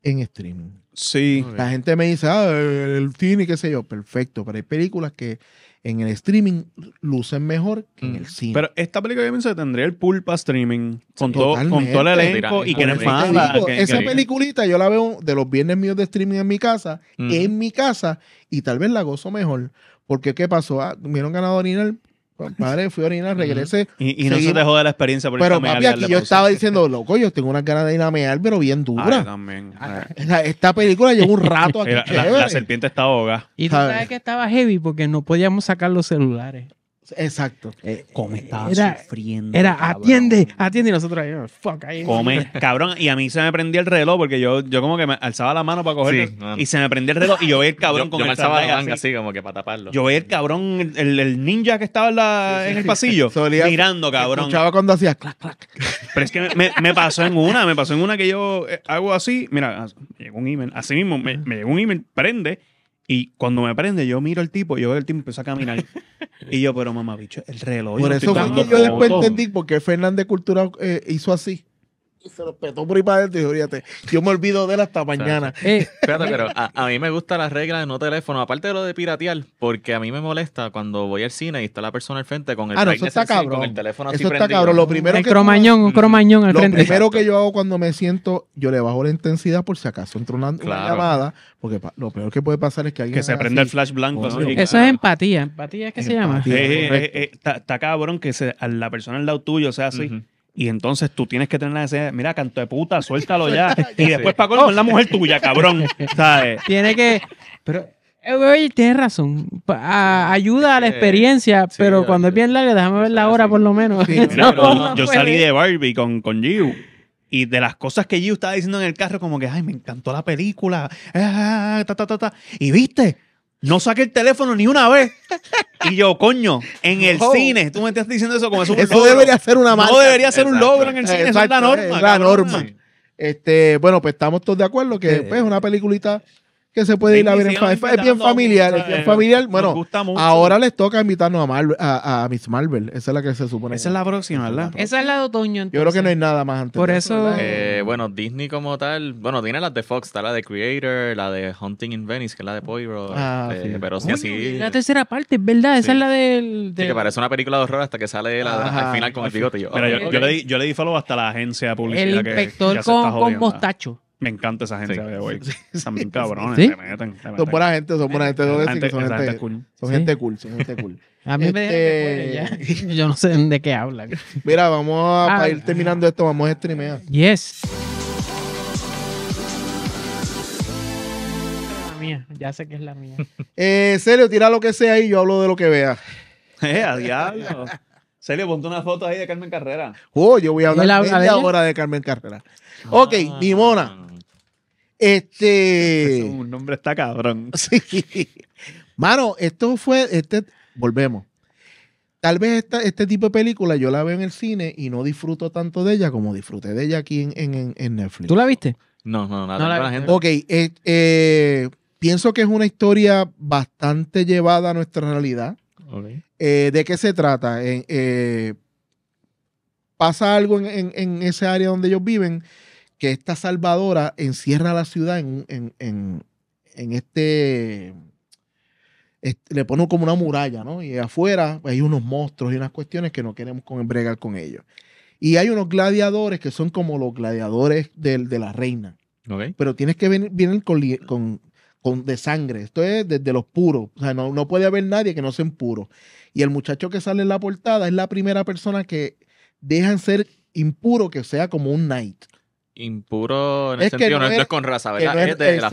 en streaming. Sí. La gente me dice, ah, el cine, qué sé yo. Perfecto, pero hay películas que en el streaming lucen mejor que en el mm. cine. Pero esta película, yo pienso, tendría el pulpa streaming con, todo, con todo el elenco y que no es Esa peliculita yo la veo de los viernes míos de streaming en mi casa, mm. en mi casa, y tal vez la gozo mejor. Porque, ¿qué pasó? Ah, vieron ganador Compadre, pues, fui a orinar, regresé. Y, no se dejó de la experiencia. Por pero papi, aquí yo estaba diciendo, loco, yo tengo una ganas de ir pero bien dura. Ah, esta película llegó un rato aquí. la, serpiente está ahogada. Y tú sabes que estaba heavy porque no podíamos sacar los celulares. Exacto. Eh, eh, Come estaba eh, sufriendo. Era, atiende, atiende y nosotros ahí, oh, fuck, ahí. Come, cabrón. Y a mí se me prendía el reloj porque yo, yo como que me alzaba la mano para cogerlo y se me prendía el reloj y yo veía el cabrón yo, con me alzaba la manga así. como que para taparlo. Yo veía el cabrón, el, ninja que estaba en, el pasillo mirando, cabrón. Escuchaba cuando hacía clac, clac. Pero es que me, pasó en una, me pasó en una que yo eh, hago así, mira, me llegó un email, así mismo, me, me llegó un email, prende y cuando me prende, yo miro al tipo, yo veo el tipo empieza a caminar. y yo, pero mamá, bicho, el reloj. Por eso fue que yo después entendí por qué Fernández Cultura eh, hizo así se lo petó por ahí para adentro y fíjate, yo me olvido de él hasta mañana. Eh, espérate, pero a, mí me gusta las reglas de no teléfono, aparte de lo de piratear, porque a mí me molesta cuando voy al cine y está la persona al frente con el, ah, eso está cabrón. teléfono así eso está cabrón. Lo primero el que cromañón, un cromañón al frente. Lo primero que yo hago cuando me siento, yo le bajo la intensidad por si acaso entro una, llamada, porque lo peor que puede pasar es que alguien... Que se prenda el flash blanco. Eso es empatía, empatía es que se llama. Eh, eh, está cabrón que se, a la persona al lado tuyo sea así. Y entonces tú tienes que tener la necesidad, mira, canto de puta, suéltalo ya. y después para conocer la mujer tuya, cabrón. ¿Sabes? Tiene que. Pero, oye, tienes razón. ayuda a la eh, experiencia, pero cuando es bien largo, déjame ver la hora por lo menos. yo salí de Barbie con, con Giu. Y de las cosas que Giu estaba diciendo en el carro, como que, ay, me encantó la película. Ah, y viste, no saqué el teléfono ni una vez. Y yo, coño, en el cine, tú me estás diciendo eso como eso Eso logro. debería ser una marca. No debería ser un logro en el cine, Exacto. es la norma. la norma. Este, bueno, pues estamos todos de acuerdo que es pues, una peliculita que se puede ir a ver en familia. Es bien familiar, es bien familiar. Bueno, ahora les toca invitarnos a, Marvel, a, a, Miss Marvel. Esa es la que se supone. Esa es la próxima, ¿verdad? Esa es la de otoño. Entonces. Yo creo que no hay nada más antes. Por eso. Eh, bueno, Disney como tal. Bueno, tiene las de Fox, está la de Creator, la de Hunting in Venice, que es la de Poirot. Ah, este, sí. Pero sí, así. La tercera parte, es verdad. Esa es la del. De... que parece una película de horror hasta que sale la, al final con el bigote. Yo, yo, yo, le di, yo le di follow hasta la agencia de publicidad. El inspector con, con mostacho. Me encanta esa gente de hoy. bien cabrones, Son buena gente, son buena gente. Son, gente, gente, cool. son gente cool, gente cool. A mí me que este, ya. Yo no sé de qué hablan. Mira, vamos a, ah. ir terminando esto, vamos a streamear. Yes. La mía, ya sé que es la mía. Eh, Celio, tira lo que sea y yo hablo de lo que vea. Eh, a diablo. Celio, ponte una foto ahí de Carmen Carrera. Oh, yo voy a hablar media hora de Carmen Carrera. Ah. Ok, mi mona este. Un nombre está cabrón. Sí. Mano, esto fue. Este, volvemos. Tal vez este tipo de película yo la veo en el cine y no disfruto tanto de ella como disfruté de ella aquí en, en, Netflix. ¿Tú la viste? No, no, No la, Ok, eh, eh, pienso que es una historia bastante llevada a nuestra realidad. Eh, ¿De qué se trata? ¿Pasa algo en, en, en ese área donde ellos viven? que esta salvadora encierra la ciudad en, en, este, le pone como una muralla, ¿no? Y afuera hay unos monstruos y unas cuestiones que no queremos con, bregar con ellos. Y hay unos gladiadores que son como los gladiadores de la reina. Pero tienes que venir, con, con, de sangre. Esto es desde los puros. O sea, no, puede haber nadie que no sea impuro. Y el muchacho que sale en la portada es la primera persona que dejan ser impuro que sea como un knight impuro en ese sentido, que no, es, con raza, ¿verdad? es,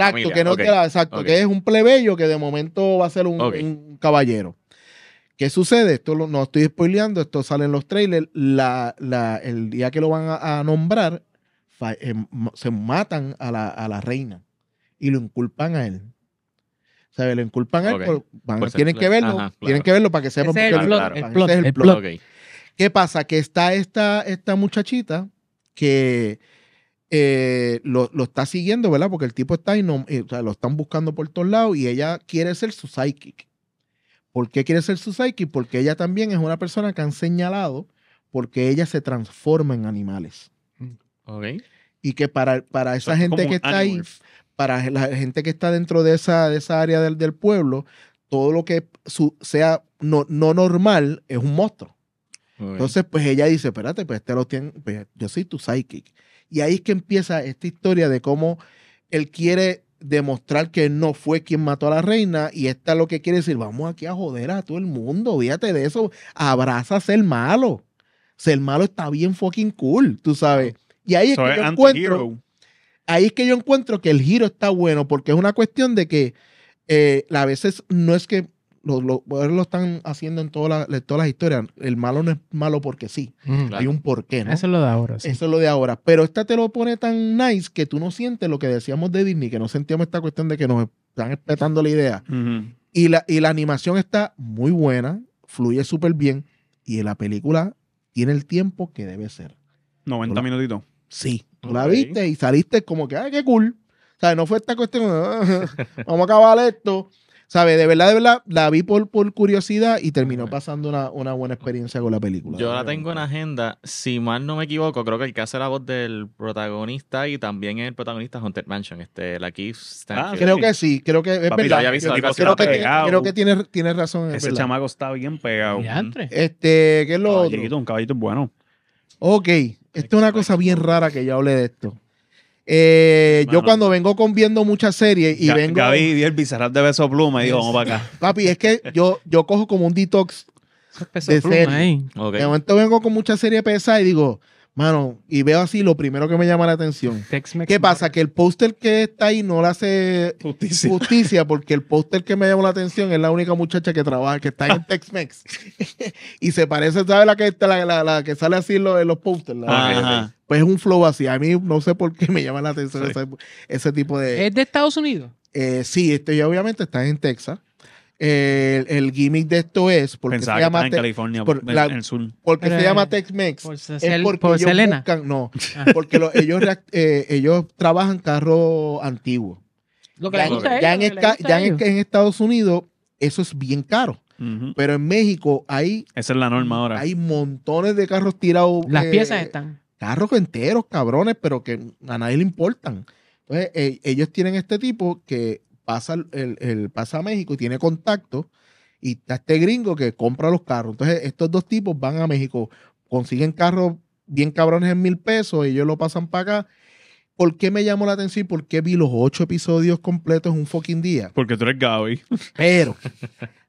exacto, Que es un plebeyo que de momento va a ser un, caballero. ¿Qué sucede? Esto lo, no estoy spoileando, esto sale en los trailers. el día que lo van a, nombrar, eh, se matan a la, reina y lo inculpan a él. O sea, lo inculpan a él, pues, tienen que eh, verlo, tienen que verlo para que sepan. Ese es el plot. ¿Qué pasa? Que está esta, esta muchachita que eh, lo, está siguiendo, ¿verdad? Porque el tipo está y no, eh, lo están buscando por todos lados y ella quiere ser su psychic. ¿Por qué quiere ser su psychic? Porque ella también es una persona que han señalado porque ella se transforma en animales. Mm, ok. Y que para, para esa gente que está ahí, para la gente que está dentro de esa, de esa área del, pueblo, todo lo que sea no, no normal es un monstruo. Entonces, pues ella dice, espérate, pues este lo tiene, pues, yo soy tu psychic. Y ahí es que empieza esta historia de cómo él quiere demostrar que no fue quien mató a la reina y esta lo que quiere decir, vamos aquí a joder a todo el mundo, fíjate de eso, abraza ser malo. Ser malo está bien fucking cool, tú sabes. Y ahí es que yo encuentro ahí es que yo encuentro que el giro está bueno porque es una cuestión de que eh, a veces no es que lo, lo, lo están haciendo en, todas las historias. El malo no es malo porque sí. Hay un porqué, ¿no? Eso es lo de ahora. Eso es lo de ahora. Pero esta te lo pone tan nice que tú no sientes lo que decíamos de Disney, que no sentíamos esta cuestión de que nos están espetando la idea. y, la, y la animación está muy buena, fluye súper bien. Y la película tiene el tiempo que debe ser. 90 minutitos. Sí. Tú la viste y saliste como que, ay, qué cool. O sea, no fue esta cuestión, ah, vamos a acabar esto. ¿Sabe? De verdad, de verdad, la vi por, por curiosidad y terminó pasando una, buena experiencia con la película. Yo la tengo en agenda. Si mal no me equivoco, creo que hay que hace la voz del protagonista y también el protagonista Hunter Haunted Mansion, este, la Keith Ah, creo que sí, creo que es verdad. creo, que, tiene, tiene razón. Ese chamaco está bien pegado. Este, ¿qué es lo otro? Un caballito bueno. Ok, esto es una cosa bien rara que ya hablé de esto. Eh, yo cuando vengo con viendo muchas series y vengo. Gaby vi el bizarrap de Beso Pluma y digo vamos para acá. Papi, es que yo, yo cojo como un detox de series. De momento vengo con muchas series pesadas y digo, Mano, y veo así lo primero que me llama la atención. ¿Qué pasa? Que el póster que está ahí no le hace justicia, porque el póster que me llamó la atención es la única muchacha que trabaja, que está en Tex-Mex. y se parece, ¿sabes? La que, la, la, que sale así en los, pósters. Pues es un flow así. A mí no sé por qué me llama la atención ese, tipo de... ¿Es de Estados Unidos? Eh, sí, este, obviamente está en Texas el, gimmick de esto es porque Pensaba se llama en California en el sur. porque se llama Tex-Mex por es porque Selena. no porque ellos trabajan carros antiguos lo que ya, gusta ya, en, ya en, Estados Unidos eso es bien caro Pero en México hay. Esa es la norma ahora. Hay montones de carros tirados. Las eh, piezas están. Carros enteros, cabrones, pero que a nadie le importan. Entonces, eh, ellos tienen este tipo que pasa, el, pasa a México y tiene contacto. Y está este gringo que compra los carros. Entonces, estos dos tipos van a México, consiguen carros bien cabrones en mil pesos, ellos lo pasan para acá. ¿Por qué me llamó la atención? ¿Por qué vi los ocho episodios completos en un fucking día? Porque tú eres Gaby. Pero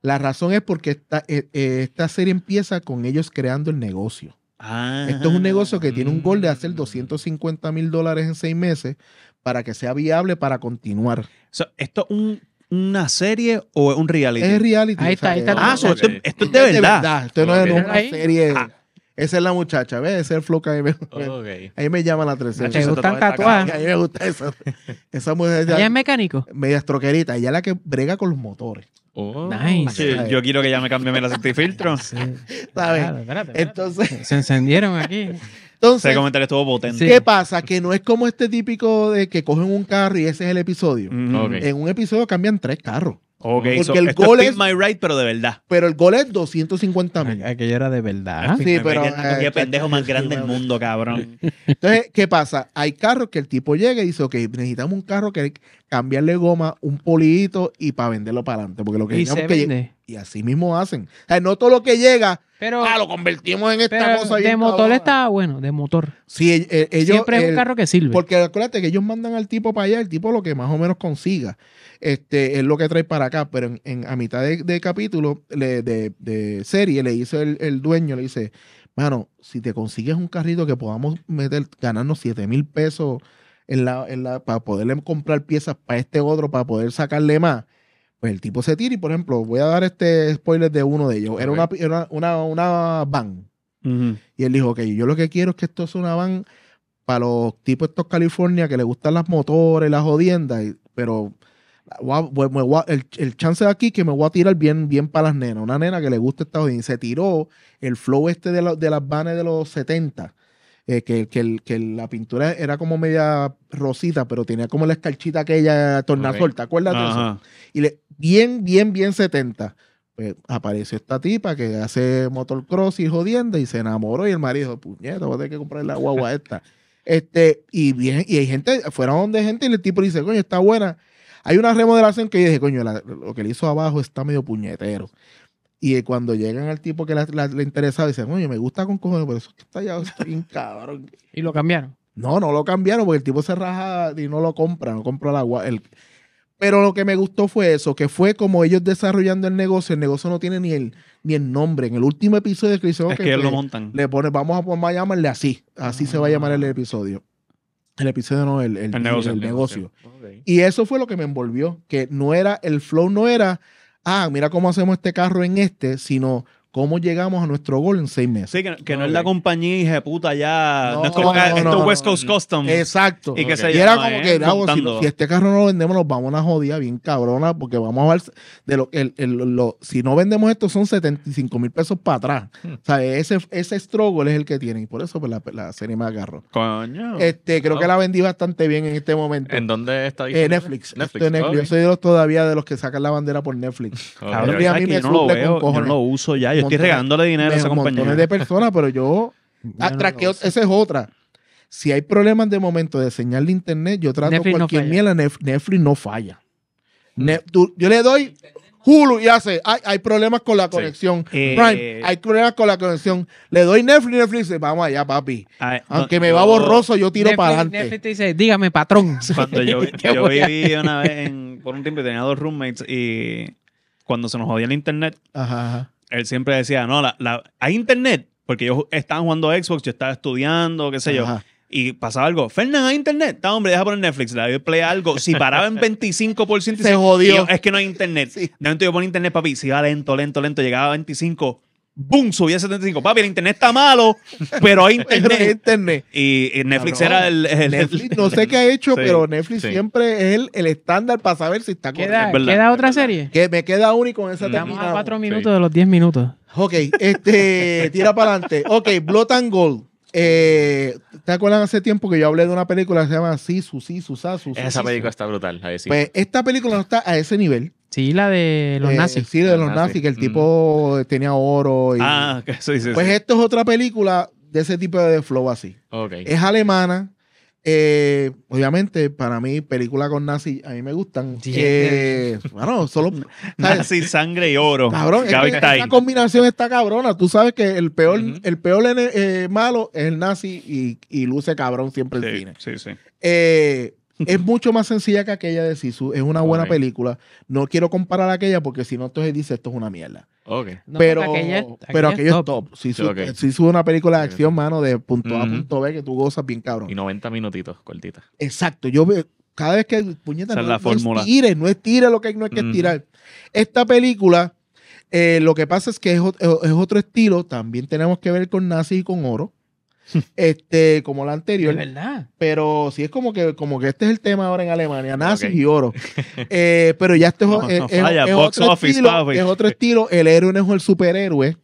la razón es porque esta, e, e, esta serie empieza con ellos creando el negocio. Esto es un negocio que tiene un gol de hacer 250 ah. mil dólares en seis meses, para que sea viable para continuar. esto es una serie o es un reality? Es reality. Ahí está, ahí está. Ah, esto, es de verdad. Esto no es una serie. Ah. Esa es la muchacha, ¿ves? Ese es el floca. ahí. ahí me llama la atención. ¿Te gustan A me gusta eso. Esa mujer. Ella, es mecánico. Media troqueritas. Ella es la que brega con los motores. Oh. nice. yo quiero que ella me cambie el aceite y filtro. ¿Sabes? Entonces. Se encendieron aquí. Entonces, ¿Qué pasa? Que no es como este típico de que cogen un carro y ese es el episodio. En un episodio cambian tres carros. Porque el gol es, my ride pero de verdad. Pero el gol es 250 mil. Aquello era de verdad. Sí, pero. Qué eh, pendejo más grande del mundo, cabrón. Entonces, ¿qué pasa? Hay carros que el tipo llega y dice, ok, necesitamos un carro que cambiarle goma, un polito y para venderlo para adelante. Porque lo que, y, que y así mismo hacen. no todo lo que llega, pero, ah, lo convertimos en esta cosa. De motor está bueno, de motor. Sí, ellos, Siempre es un carro que sirve. Porque acuérdate que ellos mandan al tipo para allá, el tipo lo que más o menos consiga. Este, es lo que trae para acá. Pero en, a mitad de, capítulo, de, serie, le hizo el, dueño, le dice, mano, si te consigues un carrito que podamos meter, ganarnos 7 mil pesos la, para poderle comprar piezas para este otro, para poder sacarle más, pues el tipo se tira y, por ejemplo, voy a dar este spoiler de uno de ellos. Era, una, una, una, van. Y él dijo, ok, yo lo que quiero es que esto sea una van para los tipos estos California que le gustan las motores, las jodiendas, pero el, chance de aquí que me voy a tirar bien, bien para las nenas. Una nena que le gusta esta jodienda. se tiró el flow este de, de las vanes de los 70 eh, que, que, el, que, la pintura era como media rosita, pero tenía como la escarchita aquella tornasol, ¿te acuerdas Y le, bien, bien, bien 70. Pues apareció esta tipa que hace motocross y jodiendo y se enamoró y el marido dijo, puñeta, voy a tener que comprar la guagua esta. este, y, bien, y hay gente, fueron de gente y el tipo dice, coño, está buena. Hay una remodelación que yo dije, coño, lo que le hizo abajo está medio puñetero. Y eh, cuando llegan al tipo que la, le interesaba, dicen, oye, me gusta con cojones, pero eso está ya bien cabrón. ¿Y lo cambiaron? No, no lo cambiaron porque el tipo se raja y no lo compra, no compra el agua. Pero lo que me gustó fue eso, que fue como ellos desarrollando el negocio. El negocio no tiene ni el, ni el nombre. En el último episodio que Es que, lo montan. Le pone, vamos a, poner llamarle así. Así se va a ah. llamar el episodio. El episodio no, el, el, negocio. El Y eso fue lo que me envolvió, que no era, el flow no era, ah, mira cómo hacemos este carro en este, sino cómo llegamos a nuestro gol en seis meses. Sí, que, no es la compañía hija puta ya. No, es West Coast Customs. Exacto. Y, que se eh, era como que si, este carro no lo vendemos, nos vamos a joder bien cabrona, porque vamos a ver de lo, el, lo si no vendemos esto, son 75 mil pesos para atrás. Hmm. O sea, ese, ese struggle es el que tienen. Y por eso pues, la, la serie más agarró. Coño. Este, creo que la vendí bastante bien en este momento. ¿En dónde está eh, Netflix. Netflix. Yo soy de los, todavía de los que sacan la bandera por Netflix. Claro, a mí me no lo uso ya estoy regándole dinero a esa compañía. Montones de personas, pero yo. atraqué ah, esa es otra. Si hay problemas de momento de señal de internet, yo trato cualquier no miela, Netflix no falla. Mm. yo le doy Hulu y hace, hay, problemas con la conexión. Eh, hay problemas con la conexión. Le doy Netflix, Netflix, vamos allá, papi. Aunque me va borroso, yo tiro para adelante. Netflix te dice, dígame, patrón. Cuando yo, yo viví una vez por un tiempo y tenía dos roommates y cuando se nos jodía el internet, ajá él siempre decía, no, la, la, hay internet, porque yo estaba jugando Xbox, yo estaba estudiando, qué sé yo. Y pasaba algo, Fernán, hay internet. Está, hombre, deja poner Netflix, le doy play algo. Si paraba en 25%, se, jodió. es que no hay internet. De momento yo pongo internet, papi, si iba lento, lento, lento, llegaba a 25 boom, subía 75. Papi, el internet está malo, pero hay internet. Y, Netflix era el, Netflix, No sé qué ha hecho, pero Netflix siempre es el, estándar para saber si está correcto. ¿Queda, otra serie? Que me queda único en esa esa Estamos a cuatro minutos de los diez minutos. Ok, este, tira para adelante. Ok, Blood and Gold. Eh, ¿Te acuerdas hace tiempo que yo hablé de una película que se llama Sisu, Sisu, Sasu? Esa película está brutal. Pues esta película no está a ese nivel. Sí, la de los eh, nazis. Sí, de los, nazis, que el mm. tipo tenía oro. Y, ah, eso sí, Pues esto es otra película de ese tipo de flow así. Okay. Es alemana. Eh, obviamente, para mí, películas con nazis a mí me gustan. Sí. Eh, bueno, solo. Nazi, sangre y oro. Cabrón, es esta combinación está cabrona. Tú sabes que el peor, el peor malo es el nazi y, luce cabrón siempre el cine. Sí, sí es mucho más sencilla que aquella de Sisu. Es una buena película. No quiero comparar aquella porque si no, entonces dice esto es una mierda. Ok. pero, aquella, aquello es top. Si una película de acción, mano, de punto A a punto B, que tú gozas bien cabrón. Y 90 minutitos, cortita. Exacto. Yo veo, cada vez que puñeta, o no, la fórmula. no lo que no hay que estirar. Esta película, eh, lo que pasa es que es, es, otro estilo. También tenemos que ver con nazis y con oro este, como la anterior. Pero sí es como que, como que este es el tema ahora en Alemania, nazis y oro. Eh, pero ya este es, otro estilo, el héroe no es el superhéroe.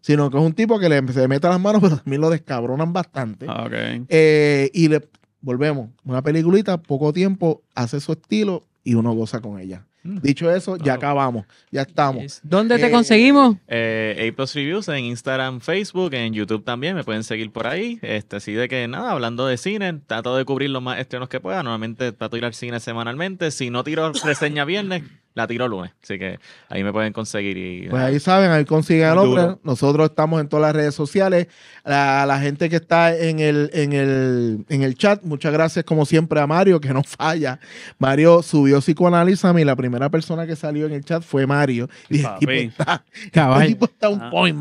Sino que es un tipo que le, se le mete las manos, pero también lo descabronan bastante. Ah, eh, y le volvemos, una peliculita, poco tiempo, hace su estilo y uno goza con ella. Mm. Dicho eso, ya acabamos. Ya estamos. ¿Dónde te eh, conseguimos? Eh, a Reviews en Instagram, Facebook, en YouTube también. Me pueden seguir por ahí. Este, así de que nada, hablando de cine, trato de cubrir lo más estrenos que pueda. Normalmente trato de ir al cine semanalmente. Si no tiro reseña viernes, la tiro lunes. Así que ahí me pueden conseguir. Y, pues ahí saben, ahí consiguen al hombre. Nosotros estamos en todas las redes sociales. a la gente que está en el, en, el, chat, muchas gracias como siempre a Mario, que no falla. Mario subió Psicoanálisis a mí, la primera persona que salió en el chat fue Mario. Y este tipo está, un ah, point,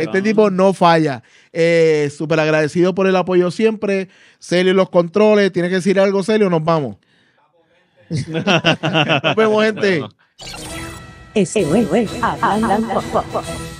este tipo no falla. Eh, Súper agradecido por el apoyo siempre. Celio los controles. ¿Tiene que decir algo, Celio? Nos vamos. ¡Fuego, gente! ¡Ese güey, güey! ¡Ah, no, ah, ah, ah,